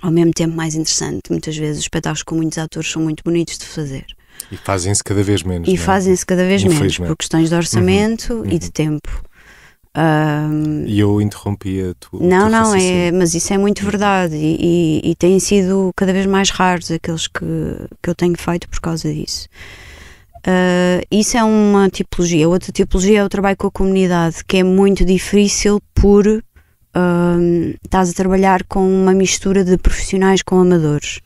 Speaker 2: Ao mesmo tempo, mais interessante. Muitas vezes, os espetáculos com muitos atores são muito bonitos de fazer.
Speaker 1: E fazem-se cada vez menos. E é? fazem-se cada vez menos, por questões de orçamento uhum. e de uhum. tempo.
Speaker 2: Um,
Speaker 1: e eu interrompi a tua. Não, não, é,
Speaker 2: mas isso é muito verdade e, e, e têm sido cada vez mais raros aqueles que, que eu tenho feito por causa disso. Uh, isso é uma tipologia. Outra tipologia é o trabalho com a comunidade, que é muito difícil por uh, estás a trabalhar com uma mistura de profissionais com amadores.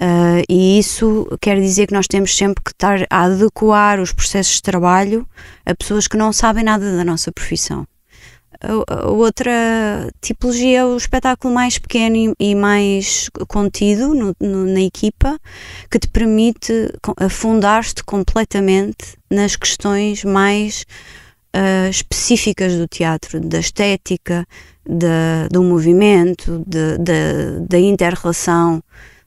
Speaker 2: Uh, e isso quer dizer que nós temos sempre que estar a adequar os processos de trabalho a pessoas que não sabem nada da nossa profissão a outra tipologia é o espetáculo mais pequeno e, e mais contido no, no, na equipa, que te permite afundar-te completamente nas questões mais uh, específicas do teatro, da estética, do movimento, de, de, da inter-relação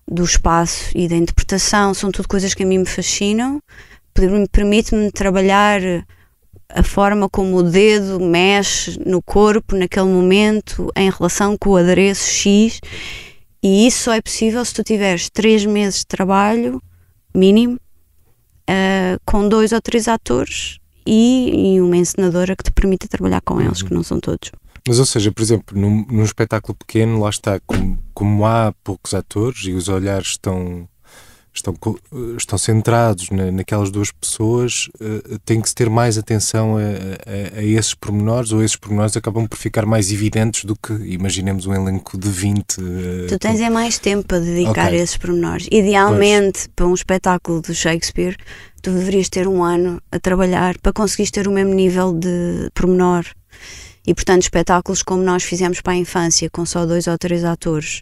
Speaker 2: do espaço e da interpretação. São tudo coisas que a mim me fascinam, permite-me trabalhar a forma como o dedo mexe no corpo naquele momento em relação com o adereço X. E isso só é possível se tu tiveres três meses de trabalho mínimo uh, com dois ou três atores e, e, uma encenadora que te permita trabalhar com eles, uhum. que não são todos.
Speaker 1: Mas, ou seja, por exemplo, num, num espetáculo pequeno, lá está, como, como há poucos atores e os olhares estão estão, eh, estão centrados na, naquelas duas pessoas, uh, eh, eh, tem que se ter mais atenção a, a, a, esses pormenores, ou esses pormenores acabam por ficar mais evidentes do que, imaginemos, um elenco de 20. Uh, tu tens é
Speaker 2: mais tempo para dedicar okay. a esses pormenores. Idealmente, pois. para um espetáculo do Shakespeare, tu deverias ter um ano a trabalhar para conseguires ter o mesmo nível de pormenor. E, portanto, espetáculos como nós fizemos para a infância, com só dois ou três atores,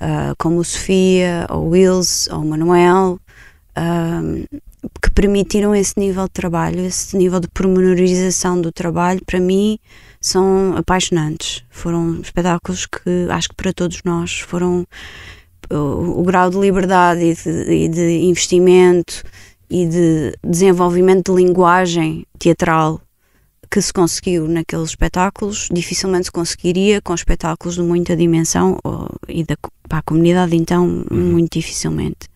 Speaker 2: uh, como Sofia, ou Wills, ou Manuel, uh, que permitiram esse nível de trabalho, esse nível de pormenorização do trabalho, para mim são apaixonantes. Foram espetáculos que acho que para todos nós foram o, o grau de liberdade e de, e de investimento e de desenvolvimento de linguagem teatral que se conseguiu naqueles espetáculos dificilmente se conseguiria com espetáculos de muita dimensão ou, e da, para a comunidade, então, uhum. muito dificilmente.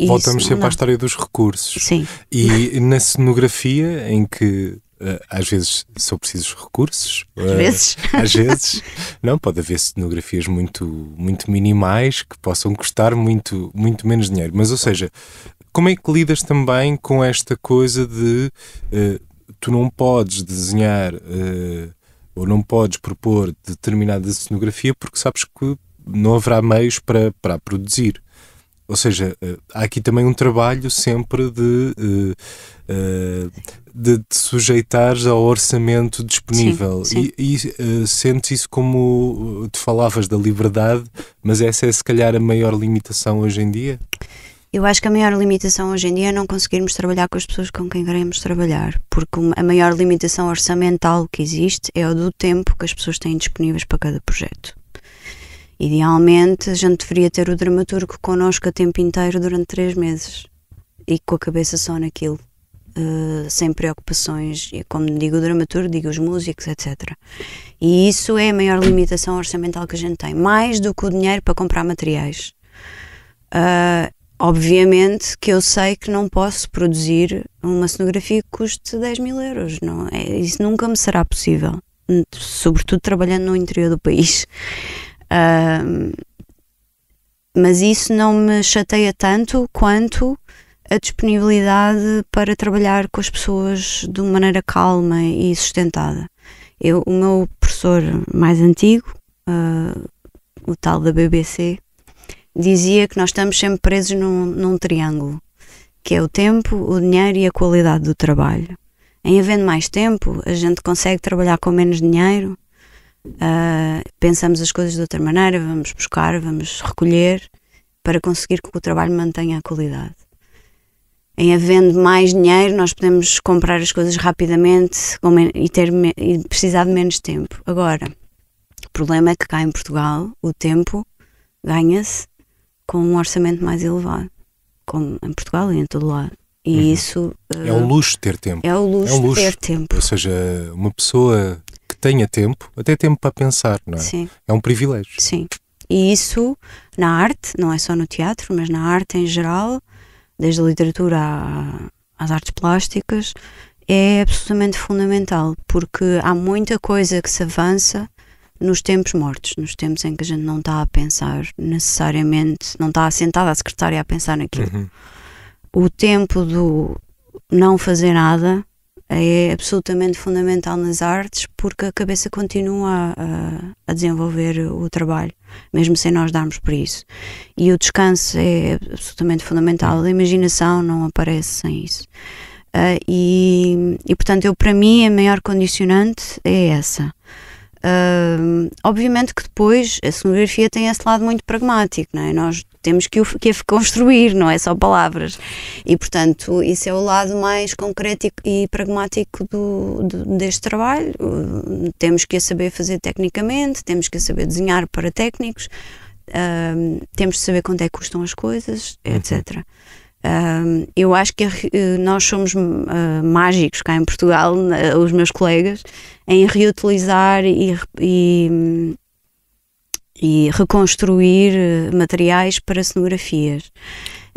Speaker 2: Voltamos sempre à história
Speaker 1: dos recursos. Sim. E na cenografia, em que eh, às vezes são precisos recursos. Às eh, vezes. Às vezes. Não, pode haver cenografias muito, muito minimais que possam custar muito, muito menos dinheiro. Mas, ou seja, como é que lidas também com esta coisa de uh, tu não podes desenhar uh, ou não podes propor determinada cenografia porque sabes que não haverá meios para, para a produzir. Ou seja, uh, há aqui também um trabalho sempre de, uh, de te sujeitares ao orçamento disponível. Sim, sim. E, e sentes isso como te falavas da liberdade, mas essa é se calhar a maior limitação hoje em dia?
Speaker 2: Eu acho que a maior limitação hoje em dia é não conseguirmos trabalhar com as pessoas com quem queremos trabalhar, porque a maior limitação orçamental que existe é o do tempo que as pessoas têm disponíveis para cada projeto. Idealmente, a gente deveria ter o dramaturgo connosco a tempo inteiro durante três meses e com a cabeça só naquilo, uh, sem preocupações. E como digo o dramaturgo, digo os músicos, etc. E isso é a maior limitação orçamental que a gente tem, mais do que o dinheiro para comprar materiais. Ah, Obviamente que eu sei que não posso produzir uma cenografia que custe 10 mil euros, não é? Isso nunca me será possível, sobretudo trabalhando no interior do país. Uh, mas isso não me chateia tanto quanto a disponibilidade para trabalhar com as pessoas de uma maneira calma e sustentada. Eu, o meu professor mais antigo, uh, o tal da BBC, dizia que nós estamos sempre presos num, num triângulo, que é o tempo, o dinheiro e a qualidade do trabalho. Em havendo mais tempo, a gente consegue trabalhar com menos dinheiro, uh, pensamos as coisas de outra maneira, vamos buscar, vamos recolher, para conseguir que o trabalho mantenha a qualidade. Em havendo mais dinheiro, nós podemos comprar as coisas rapidamente e, ter, e precisar de menos tempo. Agora, o problema é que cá em Portugal o tempo ganha-se com um orçamento mais elevado, como em Portugal e em todo lado. E uhum. isso. Uh, é o eh, luxo ter tempo. É o é luxo, é o luxo ter tempo. Ou
Speaker 1: seja, uma pessoa que tenha tempo, até tempo para pensar, não é? Sim. É um privilégio.
Speaker 2: Sim. E isso na arte, não é só no teatro, mas na arte em geral, desde a literatura às artes plásticas, é absolutamente fundamental, porque há muita coisa que se avança nos tempos mortos, nos tempos em que a gente não está a pensar necessariamente, não está sentada a secretária a pensar naquilo. Uhum. O tempo do não fazer nada é absolutamente fundamental nas artes porque a cabeça continua a, a desenvolver o trabalho, mesmo sem nós darmos por isso. E o descanso é absolutamente fundamental, a imaginação não aparece sem isso. Uh, e, e portanto, eu, para mim, a maior condicionante é essa obviamente que depois a sonografia tem esse lado muito pragmático, não é? Nós temos que o que construir, não é só palavras. E, portanto, isso é o lado mais concreto e, pragmático do, do, deste trabalho. Uh, temos que a saber fazer tecnicamente, temos que a saber desenhar para técnicos, uh, temos de saber quanto é que custam as coisas, etc. Uhum eu acho que eh, nós somos uh, mágicos cá em Portugal, uh, os meus colegas, em reutilizar e, e, hum, e reconstruir materiais para cenografias.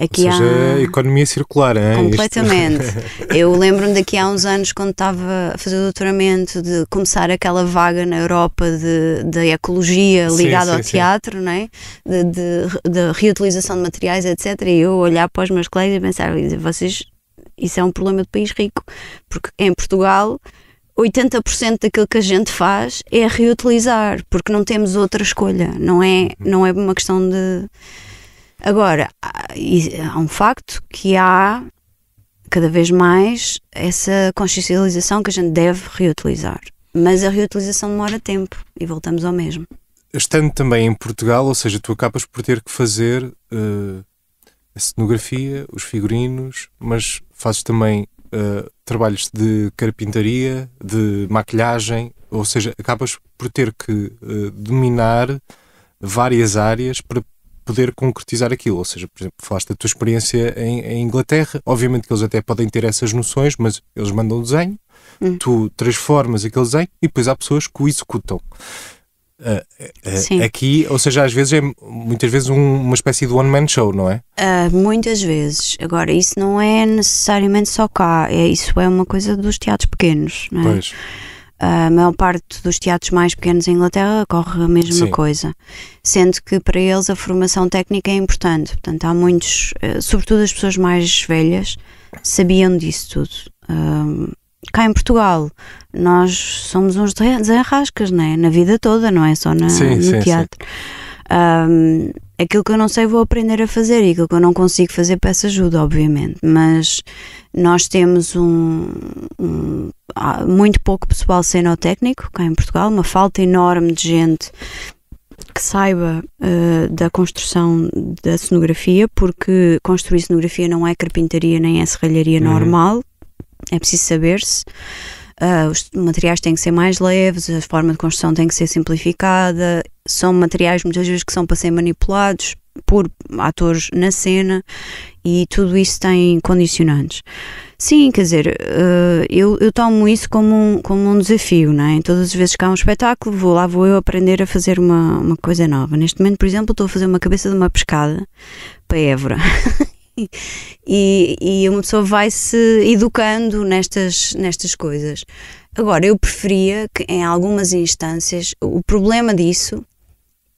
Speaker 2: Aqui é Ou seja, há... É
Speaker 1: economia circular, hein? É? Completamente.
Speaker 2: Eu lembro-me daqui há uns anos, quando estava a fazer o doutoramento, de começar aquela vaga na Europa de, de ecologia ligada sim, ao teatro, sim. não é? De, de, de, reutilização de materiais, etc. E eu olhar para os meus colegas e pensar, vocês, isso é um problema de país rico, porque em Portugal 80% daquilo que a gente faz é reutilizar, porque não temos outra escolha, não é, não é uma questão de Agora, há um facto que há cada vez mais essa consciencialização que a gente deve reutilizar. Mas a reutilização demora tempo e voltamos ao mesmo.
Speaker 1: Estando também em Portugal, ou seja, tu acabas por ter que fazer uh, a cenografia, os figurinos, mas fazes também uh, trabalhos de carpintaria, de maquilhagem, ou seja, acabas por ter que uh, dominar várias áreas para poder concretizar aquilo. Ou seja, por exemplo, falaste da tua experiência em, em Inglaterra, obviamente que eles até podem ter essas noções, mas eles mandam o desenho, hum. tu transformas aquele desenho e depois há pessoas que o executam. Uh, uh, aqui, ou seja, às vezes é muitas vezes um, uma espécie de one-man show, não é?
Speaker 2: Uh, muitas vezes. Agora, isso não é necessariamente só cá, é, isso é uma coisa dos teatros pequenos, não é? Pois a maior parte dos teatros mais pequenos em Inglaterra corre a mesma Sim. coisa, sendo que para eles a formação técnica é importante. Portanto, há muitos, eh, sobretudo as pessoas mais velhas, sabiam disso tudo. Um, cá em Portugal, nós somos uns desenrascas, né? na vida toda, não é só na, sim, no sim, teatro. Sim. Um, Aquilo que eu não sei vou aprender a fazer e aquilo que eu não consigo fazer peço ajuda, obviamente. Mas nós temos um, um ah, muito pouco pessoal cenotécnico cá em Portugal, uma falta enorme de gente que saiba uh, da construção da cenografia, porque construir cenografia não é carpintaria nem é serralharia uhum. normal, é preciso saber-se uh, os materiais têm que ser mais leves, a forma de construção tem que ser simplificada, são materiais muitas vezes que são para ser manipulados por atores na cena e tudo isso tem condicionantes. Sim, quer dizer, ah, eu, eu tomo isso como um, como um desafio, não é? Todas as vezes que há um espetáculo, vou lá, vou eu aprender a fazer uma, uma coisa nova. Neste momento, por exemplo, estou a fazer uma cabeça de uma pescada para Évora. e, e uma pessoa vai-se educando nestas, nestas coisas. Agora, eu preferia que em algumas instâncias, o problema disso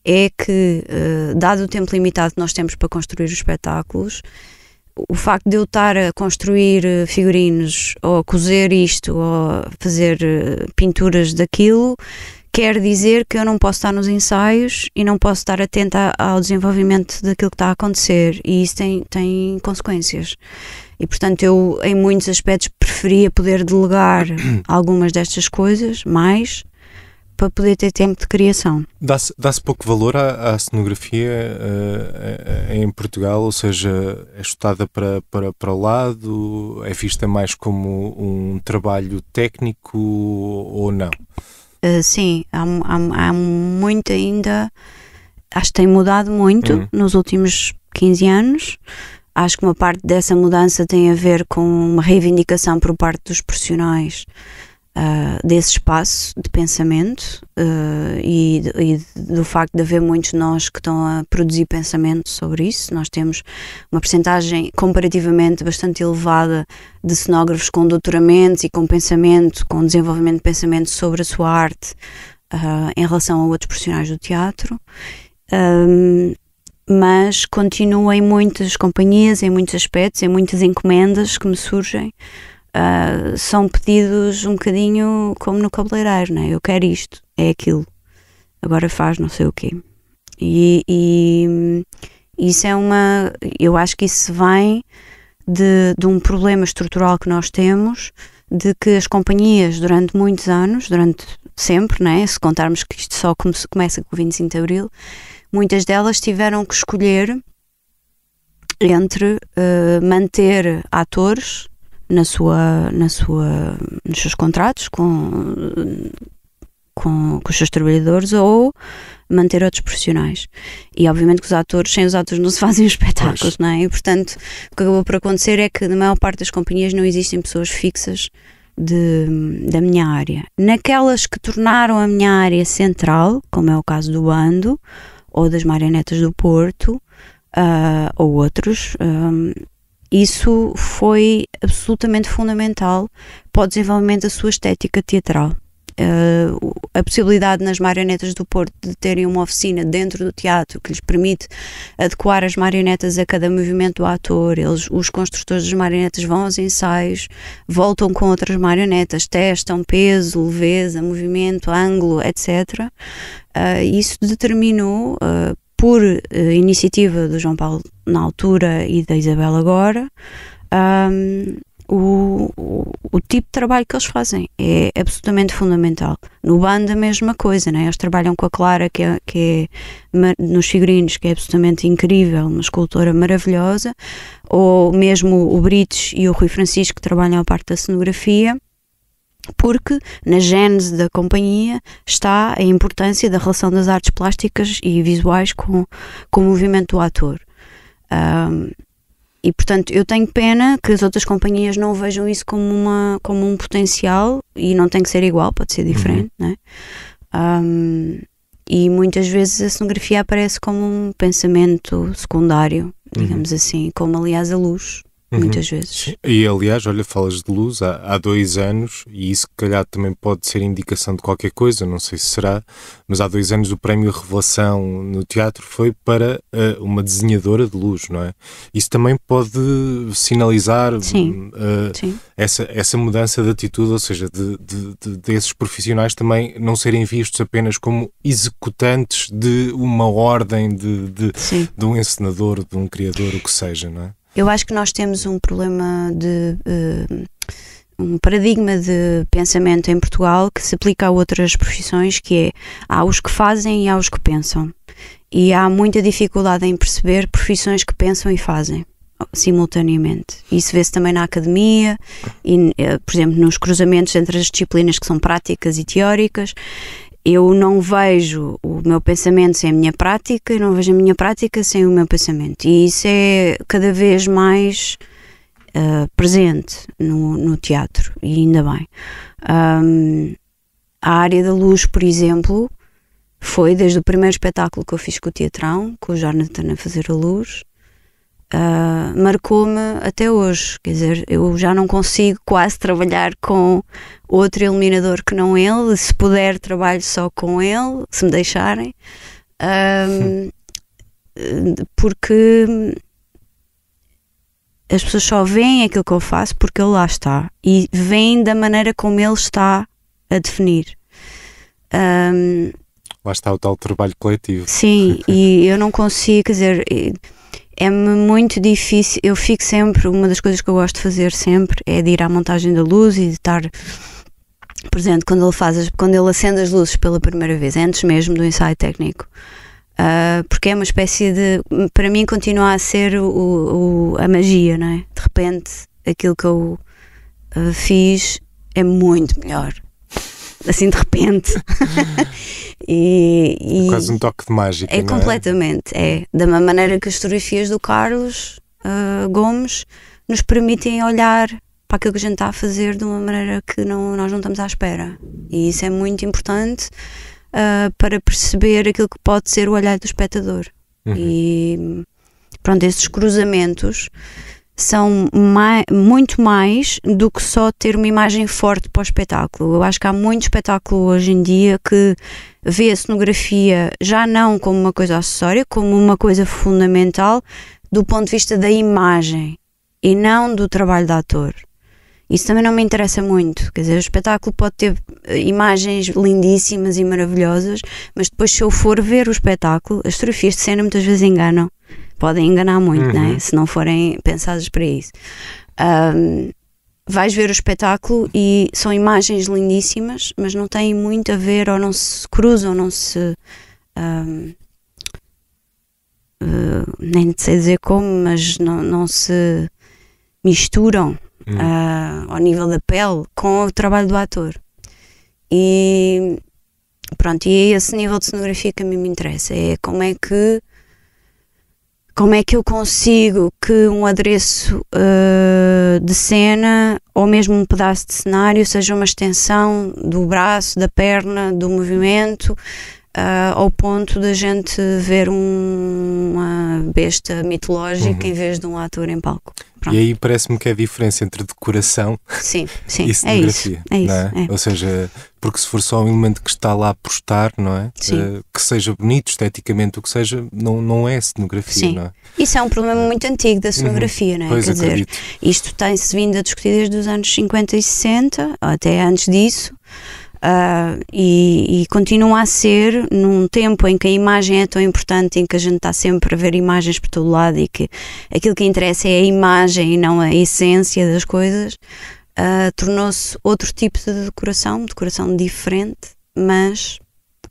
Speaker 2: é que, uh, dado o tempo limitado que nós temos para construir os espetáculos, o facto de eu estar a construir eh, figurinos ou a cozer isto ou a fazer eh, pinturas daquilo quer dizer que eu não posso estar nos ensaios e não posso estar atenta ao desenvolvimento daquilo que está a acontecer e isso tem, tem consequências. E portanto, eu em muitos aspectos preferia poder delegar algumas destas coisas mais para poder ter tempo de criação.
Speaker 1: Dá-se dá pouco valor à, à cenografia uh, em Portugal, ou seja, é estudada para, para, para o lado, é vista mais como um trabalho técnico ou não?
Speaker 2: Uh, sim, há, há, há, muito ainda. Acho que tem mudado muito uhum. nos últimos 15 anos. Acho que uma parte dessa mudança tem a ver com uma reivindicação por parte dos profissionais Uh, desse espaço de pensamento uh, e, e, do facto de haver muitos de nós que estão a produzir pensamento sobre isso. Nós temos uma percentagem comparativamente bastante elevada de cenógrafos com doutoramentos e com pensamento, com desenvolvimento de pensamento sobre a sua arte uh, em relação a outros profissionais do teatro. Um, mas continuo em muitas companhias, em muitos aspectos, em muitas encomendas que me surgem, uh, são pedidos um bocadinho como no cabeleireiro, né? Eu quero isto, é aquilo, agora faz não sei o quê. E, e isso é uma. Eu acho que isso vem de, de um problema estrutural que nós temos de que as companhias durante muitos anos, durante sempre, né? se contarmos que isto só come começa com o 25 de Abril, muitas delas tiveram que escolher entre uh, manter atores na sua, na sua, nos seus contratos com, com, com, os seus trabalhadores ou manter outros profissionais. E obviamente que os atores, sem os atores não se fazem espetáculos, pois. não é? E portanto, o que acabou por acontecer é que na maior parte das companhias não existem pessoas fixas de, da minha área. Naquelas que tornaram a minha área central, como é o caso do Bando ou das Marionetas do Porto, Uh, ou outros, ah, isso foi absolutamente fundamental para o desenvolvimento da sua estética teatral. Uh, a possibilidade nas marionetas do Porto de terem uma oficina dentro do teatro que lhes permite adequar as marionetas a cada movimento do ator. Eles, os construtores das marionetas vão aos ensaios, voltam com outras marionetas, testam peso, leveza, movimento, ângulo, etc. Uh, eh, isso determinou uh, por uh, iniciativa do João Paulo na altura e da Isabel agora, um, o, o, o, tipo de trabalho que eles fazem é absolutamente fundamental. No bando a mesma coisa, né? eles trabalham com a Clara, que é, que é nos figurinos, que é absolutamente incrível, uma escultora maravilhosa, ou mesmo o Brites e o Rui Francisco, que trabalham a parte da cenografia porque na gênese da companhia está a importância da relação das artes plásticas e visuais com, com o movimento do ator. Um, e portanto, eu tenho pena que as outras companhias não vejam isso como, uma, como um potencial e não tem que ser igual, pode ser diferente, uhum. né? Um, e muitas vezes a cenografia aparece como um pensamento secundário, digamos uhum. assim, como aliás a luz
Speaker 1: Uhum. muitas vezes. E aliás, olha, falas de luz há, há, dois anos, e isso se calhar também pode ser indicação de qualquer coisa, não sei se será, mas há dois anos o prémio Revelação no teatro foi para uh, uma desenhadora de luz, não é? Isso também pode sinalizar Sim. Uh, Sim. Essa, essa mudança de atitude, ou seja, de, de, de, desses profissionais também não serem vistos apenas como executantes de uma ordem de, de, de um encenador, de um criador, o que seja, não é?
Speaker 2: Eu acho que nós temos um problema de. Uh, um paradigma de pensamento em Portugal que se aplica a outras profissões, que é há os que fazem e há os que pensam. E há muita dificuldade em perceber profissões que pensam e fazem simultaneamente. Isso vê-se também na academia e, eh, por exemplo, nos cruzamentos entre as disciplinas que são práticas e teóricas eu não vejo o meu pensamento sem a minha prática e não vejo a minha prática sem o meu pensamento. E isso é cada vez mais uh, presente no, no, teatro, e ainda bem. Um, a área da luz, por exemplo, foi desde o primeiro espetáculo que eu fiz com o Teatrão, com o Jonathan a fazer a luz, uh, marcou-me até hoje. Quer dizer, eu já não consigo quase trabalhar com outro iluminador que não ele. Se puder, trabalho só com ele, se me deixarem. Um, porque as pessoas só veem aquilo que eu faço porque ele lá está e vem da maneira como ele está a definir. Um,
Speaker 1: lá está o tal trabalho coletivo.
Speaker 2: Sim, e eu não consigo, quer dizer, é-me muito difícil. Eu fico sempre, uma das coisas que eu gosto de fazer sempre é de ir à montagem da luz e de estar presente quando ele faz, quando ele acende as luzes pela primeira vez, antes mesmo do ensaio técnico. Uh, porque é uma espécie de. Para mim, continua a ser o, o, a magia, não é? De repente, aquilo que eu uh, fiz é muito melhor assim de repente. e, e é Quase um toque de mágica. É, é? completamente, é. Da maneira que as fotografias do Carlos uh, Gomes nos permitem olhar para aquilo que a gente está a fazer de uma maneira que não, nós não estamos à espera. E isso é muito importante uh, para perceber aquilo que pode ser o olhar do espectador. Uhum. E pronto, esses cruzamentos são mais, muito mais do que só ter uma imagem forte para o espetáculo. Eu acho que há muito espetáculo hoje em dia que vê a cenografia já não como uma coisa acessória, como uma coisa fundamental do ponto de vista da imagem e não do trabalho do ator. Isso também não me interessa muito. Quer dizer, o espetáculo pode ter eh, imagens lindíssimas e maravilhosas, mas depois, se eu for ver o espetáculo, as fotografias de cena muitas vezes enganam podem enganar muito, é? uhum. né? se não forem pensadas para isso. Um, vais ver o espetáculo e são imagens lindíssimas, mas não têm muito a ver, ou não se cruzam, não se. Um, uh, eh, nem sei dizer como, mas não, não se misturam uhum. uh, ao nível da pele com o trabalho do ator. E pronto, e é esse nível de cenografia que a mim me interessa. É como é que como é que eu consigo que um adereço uh, de cena ou mesmo um pedaço de cenário seja uma extensão do braço, da perna, do movimento, Uh, ao ponto da gente ver um, uma besta mitológica uhum. em vez de um ator em palco.
Speaker 1: Pronto. E aí parece-me que é a diferença entre decoração sim, sim, e é cenografia. É isso, é isso, é? É. Ou seja, porque se for só um elemento que está lá a postar, não é? Uh, que seja bonito esteticamente, o que seja, não, não é cenografia, sim. não é?
Speaker 2: Isso é um problema ah. muito antigo da cenografia, uhum. não é? Pois Quer dizer, isto tem-se vindo a discutir desde os anos 50 e 60,
Speaker 1: até antes disso.
Speaker 2: Uh, e, e, continua a ser num tempo em que a imagem é tão importante, em que a gente está sempre a ver imagens por todo lado e que aquilo que interessa é a imagem e não a essência das coisas, uh, tornou-se outro tipo de decoração, decoração diferente, mas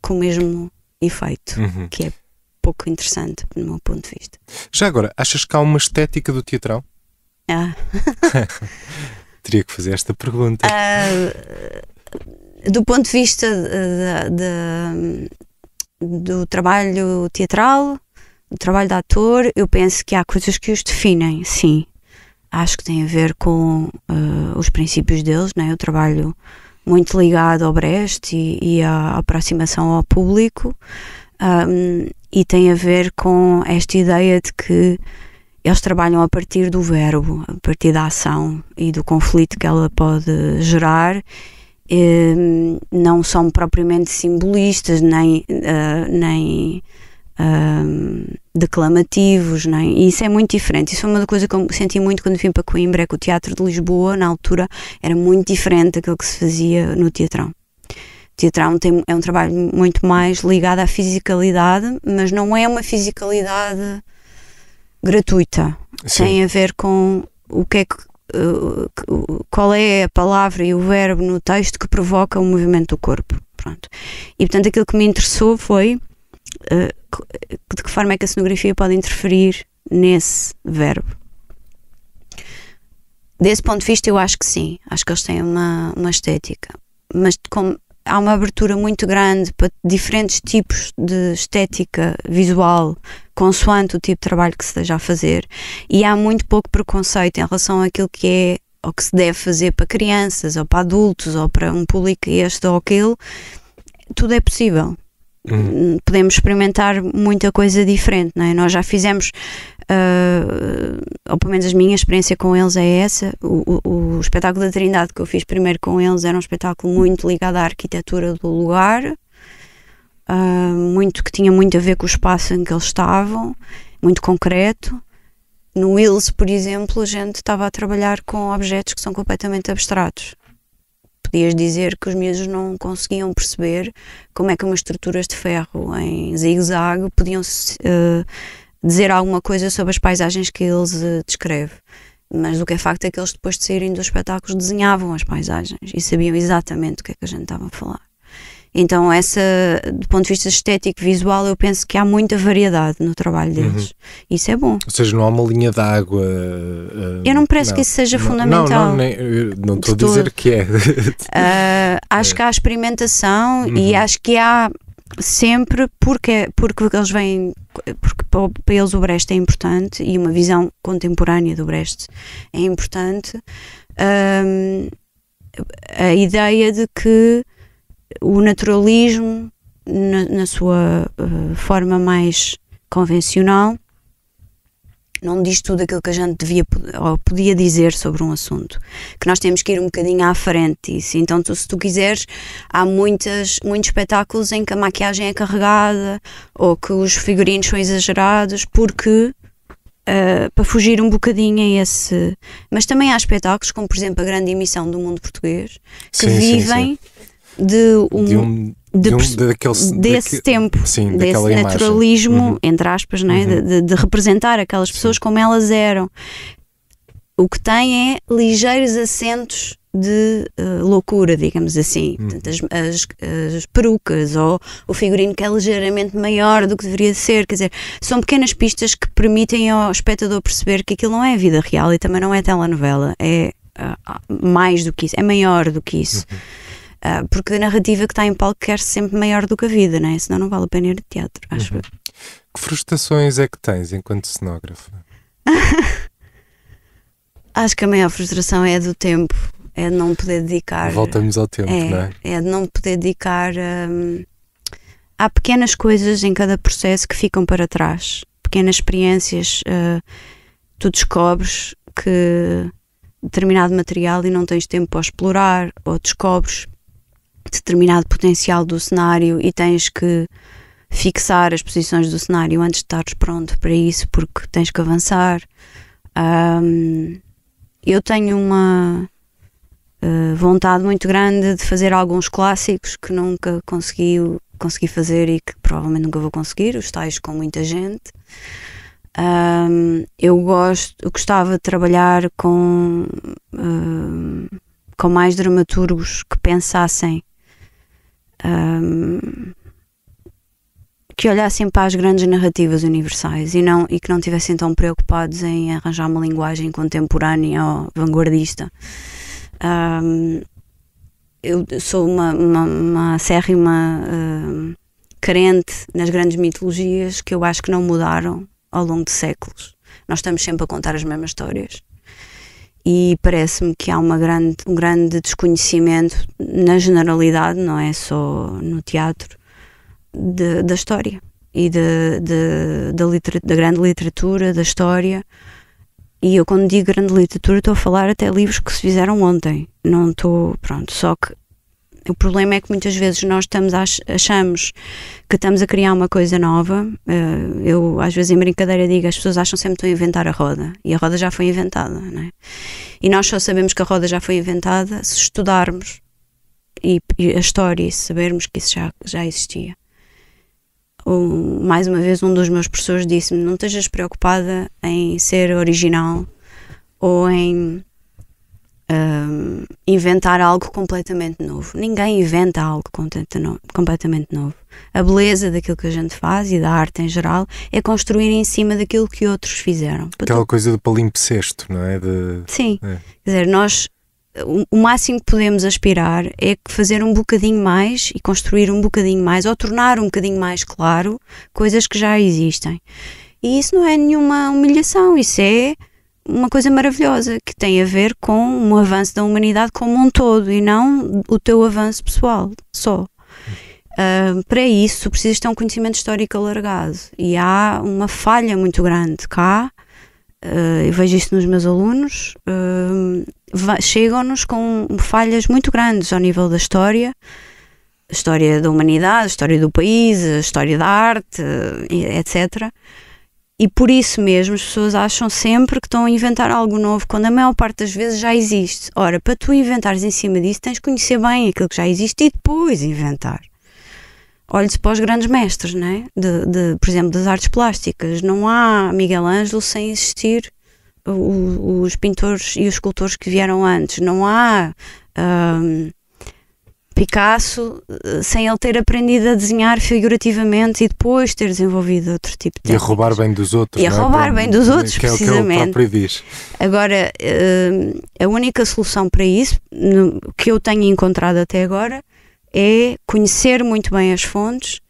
Speaker 2: com o mesmo efeito, uhum. que é pouco interessante no meu ponto de vista.
Speaker 1: Já agora, achas que há uma estética do teatral? Ah. Teria que fazer esta pergunta. Uh,
Speaker 2: do ponto de vista de, eh, de, do trabalho teatral, do trabalho de ator, eu penso que há coisas que os definem, sim. Acho que tem a ver com uh, os princípios deles, né? o trabalho muito ligado ao Brecht e, e à aproximação ao público um, e tem a ver com esta ideia de que eles trabalham a partir do verbo, a partir da ação e do conflito que ela pode gerar Ehm, não são propriamente simbolistas, nem, uh, nem ehm, declamativos, nem, e isso é muito diferente. Isso foi uma coisa que eu senti muito quando vim para Coimbra, é que o Teatro de Lisboa, na altura, era muito diferente daquilo que se fazia no Teatrão. O teatrão tem, é um trabalho muito mais ligado à fisicalidade, mas não é uma fisicalidade gratuita. Sim. Tem a ver com o que é que eh, qual é a palavra e o verbo no texto que provoca o movimento do corpo. Pronto. E portanto aquilo que me interessou foi uh, de que forma é que a cenografia pode interferir nesse verbo. Desse ponto de vista, eu acho que sim, acho que eles têm uma, uma estética. Mas como, há uma abertura muito grande para diferentes tipos de estética visual, consoante o tipo de trabalho que se esteja a fazer, e há muito pouco preconceito em relação àquilo que é ou que se deve fazer para crianças, ou para adultos, ou para um público este ou aquele. Tudo é possível. Uhum. Podemos experimentar muita coisa diferente, não é? Nós já fizemos uh, ou pelo menos a minha experiência com eles é essa. O, o, o, espetáculo da Trindade que eu fiz primeiro com eles era um espetáculo muito ligado à arquitetura do lugar, uh, muito que tinha muito a ver com o espaço em que eles estavam, muito concreto. No Wills, por exemplo, a gente estava a trabalhar com objetos que são completamente abstratos. Podias dizer que os miúdos não conseguiam perceber como é que umas estruturas de ferro em zigue-zague podiam uh, dizer alguma coisa sobre as paisagens que eles uh, descreve. Mas o que é facto é que eles, depois de saírem dos espetáculos, desenhavam as paisagens e sabiam exatamente o que é que a gente estava a falar. Então, essa, do ponto de vista estético visual, eu penso que há muita variedade no trabalho uhum. deles. Uhum. Isso é bom.
Speaker 1: Ou seja, não há uma linha d'água. Uh, eh, eu não parece não, que isso seja não, fundamental. Não, não estou a dizer que é. uh,
Speaker 2: acho é. que há experimentação uhum. e acho que há sempre, porque, é, porque eles vêm porque para eles o Brecht é importante e uma visão contemporânea do Brecht é importante, um, a ideia de que o naturalismo, na, na sua uh, forma mais convencional, não diz tudo aquilo que a gente devia ou podia dizer sobre um assunto. Que nós temos que ir um bocadinho à frente disso. Então, tu, se tu quiseres, há muitas, muitos espetáculos em que a maquiagem é carregada ou que os figurinos são exagerados porque Uh, para fugir um bocadinho a esse. Mas também há espetáculos, como por exemplo a grande emissão do mundo português, que sim, vivem sim, sim. De, um, de,
Speaker 1: um, de, de, um, daquele, desse daque, tempo, sim, desse naturalismo, uhum.
Speaker 2: entre aspas, né? Uhum. De, de, representar aquelas pessoas sim. como elas eram. O que tem é ligeiros acentos de uh, loucura, digamos assim. Uhum. Portanto, as, as, as, perucas ou o figurino que é ligeiramente maior do que deveria ser, quer dizer, são pequenas pistas que permitem ao espectador perceber que aquilo não é vida real e também não é telenovela, é uh, mais do que isso, é maior do que isso. Uhum. Uh, porque a narrativa que está em palco quer -se sempre maior do que a vida, não é? Senão não vale a pena ir de teatro,
Speaker 1: acho uhum. Que frustrações é que tens enquanto cenógrafa?
Speaker 2: acho que a maior frustração é do tempo, é de não poder dedicar. Voltamos ao tempo, é, não é? É de não poder dedicar. Hum, há pequenas coisas em cada processo que ficam para trás, pequenas experiências. Uh, tu descobres que determinado material e não tens tempo para explorar, ou descobres determinado potencial do cenário e tens que fixar as posições do cenário antes de estares pronto para isso, porque tens que avançar. Um, eu tenho uma uh, vontade muito grande de fazer alguns clássicos que nunca consegui, consegui fazer e que provavelmente nunca vou conseguir, os tais com muita gente. Um, eu gosto, eu gostava de trabalhar com, um, com mais dramaturgos que pensassem um, que olhassem para as grandes narrativas universais e, não, e que não estivessem tão preocupados em arranjar uma linguagem contemporânea ou vanguardista. Um, eu sou uma, uma, uma acérrima uh, carente nas grandes mitologias que eu acho que não mudaram ao longo de séculos. Nós estamos sempre a contar as mesmas histórias e parece-me que há uma grande, um grande desconhecimento na generalidade, não é só no teatro, de, da história e de, de, da, da grande literatura, da história. E eu quando digo grande literatura estou a falar até livros que se fizeram ontem. Não estou, pronto, só que o problema é que muitas vezes nós estamos achamos que estamos a criar uma coisa nova. Eh, eu, às vezes, em brincadeira, digo as pessoas acham sempre que estão a inventar a roda e a roda já foi inventada, não é? E nós só sabemos que a roda já foi inventada se estudarmos e, e a história e sabermos que isso já, já existia. mais uma vez, um dos meus professores disse-me: não estejas preocupada em ser original ou em inventar algo completamente novo. Ninguém inventa algo completamente novo. A beleza daquilo que a gente faz e da arte em geral é construir em cima daquilo que outros fizeram. Aquela
Speaker 1: coisa do palimpsesto, não é? De... Sim. É.
Speaker 2: Quer dizer, nós o máximo que podemos aspirar é fazer um bocadinho mais e construir um bocadinho mais ou tornar um bocadinho mais claro coisas que já existem. E isso não é nenhuma humilhação, isso é uma coisa maravilhosa que tem a ver com um avanço da humanidade como um todo e não o teu avanço pessoal só. Uh, para isso precisas ter um conhecimento histórico alargado e há uma falha muito grande cá. Uh, eu vejo isso nos meus alunos. Uh, Chegam-nos com falhas muito grandes ao nível da história, história da humanidade, história do país, história da arte, etc e por isso mesmo as pessoas acham sempre que estão a inventar algo novo, quando a maior parte das vezes já existe. Ora, para tu inventares em cima disso, tens que conhecer bem aquilo que já existe e depois inventar. Olhe-se para os grandes mestres, né? de, de, por exemplo, das artes plásticas. Não há Miguel Ângelo sem existir os, os pintores e os escultores que vieram antes. Não há. Um, Picasso eh, sem ele ter aprendido a desenhar figurativamente e depois ter desenvolvido outro tipo de. E a roubar
Speaker 1: bem dos outros. E a é? roubar é? bem dos outros, que é precisamente. o que ele próprio diz.
Speaker 2: Agora, eh, a única solução para isso, que eu tenho encontrado até agora, é conhecer muito bem as fontes,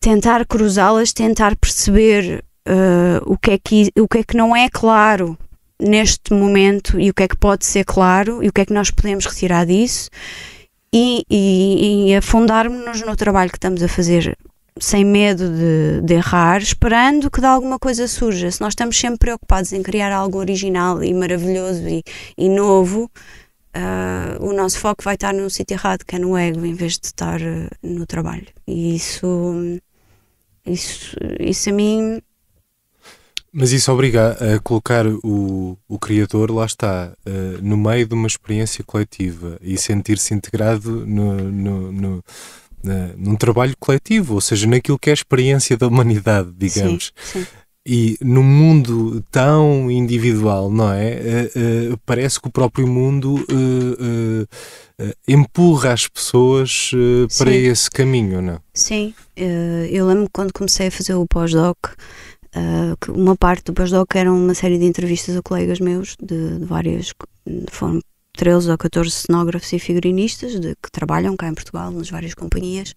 Speaker 2: tentar cruzá-las, tentar perceber uh, o, que é que, o que é que não é claro neste momento e o que é que pode ser claro e o que é que nós podemos retirar disso e, e, e afundarmos-nos no trabalho que estamos a fazer sem medo de, de, errar, esperando que de alguma coisa surja. Se nós estamos sempre preocupados em criar algo original e maravilhoso e, e novo, uh, o nosso foco vai estar no sítio errado, que é no ego, em vez de estar uh, no trabalho. E isso, isso, isso a mim
Speaker 1: mas isso obriga a colocar o, o criador, lá está, uh, no meio de uma experiência coletiva e sentir-se integrado no, no, no na, num trabalho coletivo, ou seja, naquilo que é a experiência da humanidade, digamos. Sim, sim. E num mundo tão individual, não é? Uh, uh, parece que o próprio mundo empurra as pessoas para esse caminho, não? É?
Speaker 2: Sim, eu lembro quando comecei a fazer o pós-doc ah, uma parte do Pasdoc eram uma série de entrevistas a colegas meus, de, de várias, foram 13 ou 14 cenógrafos e figurinistas de, que trabalham cá em Portugal, nas várias companhias.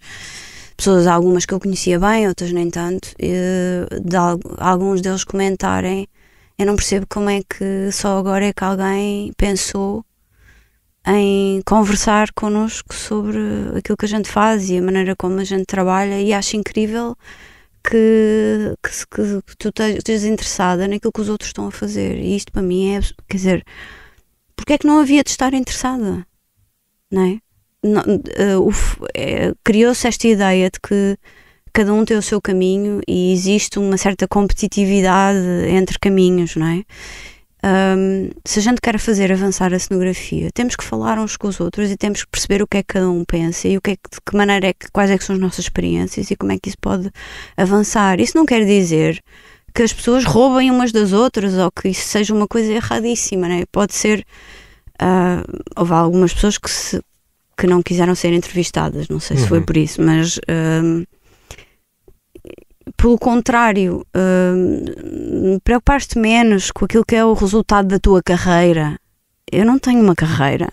Speaker 2: Pessoas, algumas que eu conhecia bem, outras nem tanto, e, de, alguns deles comentarem. Eu não percebo como é que só agora é que alguém pensou em conversar connosco sobre aquilo que a gente faz e a maneira como a gente trabalha, e acho incrível que, que, que tu estejas interessada naquilo que os outros estão a fazer. E isto para mim é, quer dizer, porque é que não havia de estar interessada? Não é? é Criou-se esta ideia de que cada um tem o seu caminho e existe uma certa competitividade entre caminhos, não é? Um, se a gente quer fazer avançar a cenografia, temos que falar uns com os outros e temos que perceber o que é que cada um pensa e o que é que, de que maneira é que, quais é que são as nossas experiências e como é que isso pode avançar. Isso não quer dizer que as pessoas roubem umas das outras ou que isso seja uma coisa erradíssima, né? Pode ser. Uh, houve algumas pessoas que, se, que não quiseram ser entrevistadas, não sei uhum. se foi uhum. por isso, mas. Uh, pelo contrário, uh, hum, te menos com aquilo que é o resultado da tua carreira. Eu não tenho uma carreira,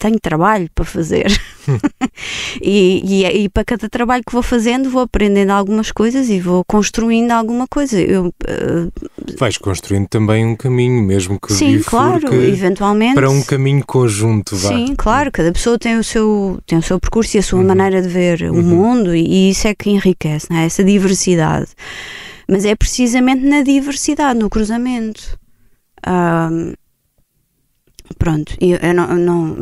Speaker 2: tenho trabalho para fazer. Hum. e, e, é, e, para cada trabalho que vou fazendo, vou aprendendo algumas coisas e vou construindo alguma coisa. Eu, uh,
Speaker 1: Vais construindo também um caminho, mesmo que Sim, claro, eventualmente. Para um caminho conjunto, vá. Sim,
Speaker 2: claro, cada pessoa tem o seu, tem o seu percurso e a sua uhum. maneira de ver uhum. o mundo, e, e, isso é que enriquece, é? essa diversidade. Mas é precisamente na diversidade, no cruzamento. Um, pronto, eu, eu não, não,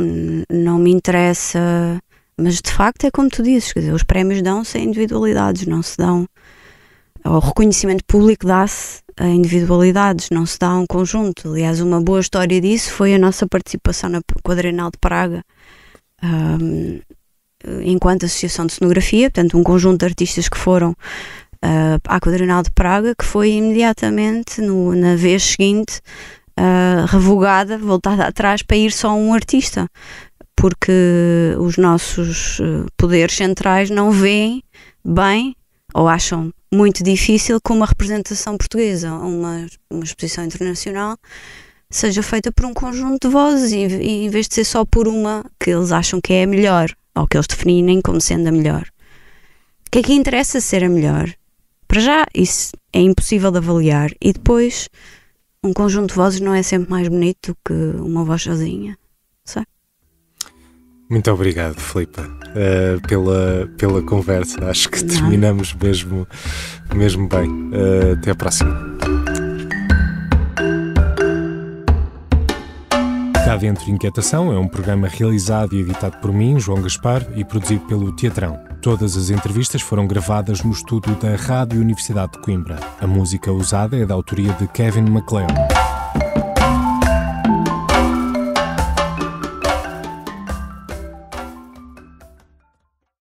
Speaker 2: não me interessa, mas de facto é como tu dizes, quer dizer, os prémios dão-se a individualidades, não se dão. O reconhecimento público dá-se a individualidades, não se dá a um conjunto. Aliás, uma boa história disso foi a nossa participação na Quadrenal de Praga, um, enquanto Associação de Cenografia, portanto, um conjunto de artistas que foram uh, à Quadrenal de Praga, que foi imediatamente, no, na vez seguinte, ah, revogada, voltada atrás para ir só um artista, porque os nossos ah, poderes centrais não veem bem ou acham muito difícil que uma representação portuguesa, uma, uma exposição internacional, seja feita por um conjunto de vozes e, e em vez de ser só por uma que eles acham que é a melhor ou que eles definem como sendo a melhor. O que é que interessa ser a melhor? Para já, isso é impossível de avaliar e depois um conjunto de vozes não é sempre mais bonito que uma voz sozinha. Sabe?
Speaker 1: Muito obrigado, Filipe, uh, pela, pela conversa. Acho que não. terminamos mesmo, mesmo bem. Uh, até à próxima. Cá Dentro Inquietação é um programa realizado e editado por mim, João Gaspar, e produzido pelo Teatrão. Todas as entrevistas foram gravadas no estúdio da Rádio Universidade de Coimbra. A música usada é da autoria de Kevin MacLeod.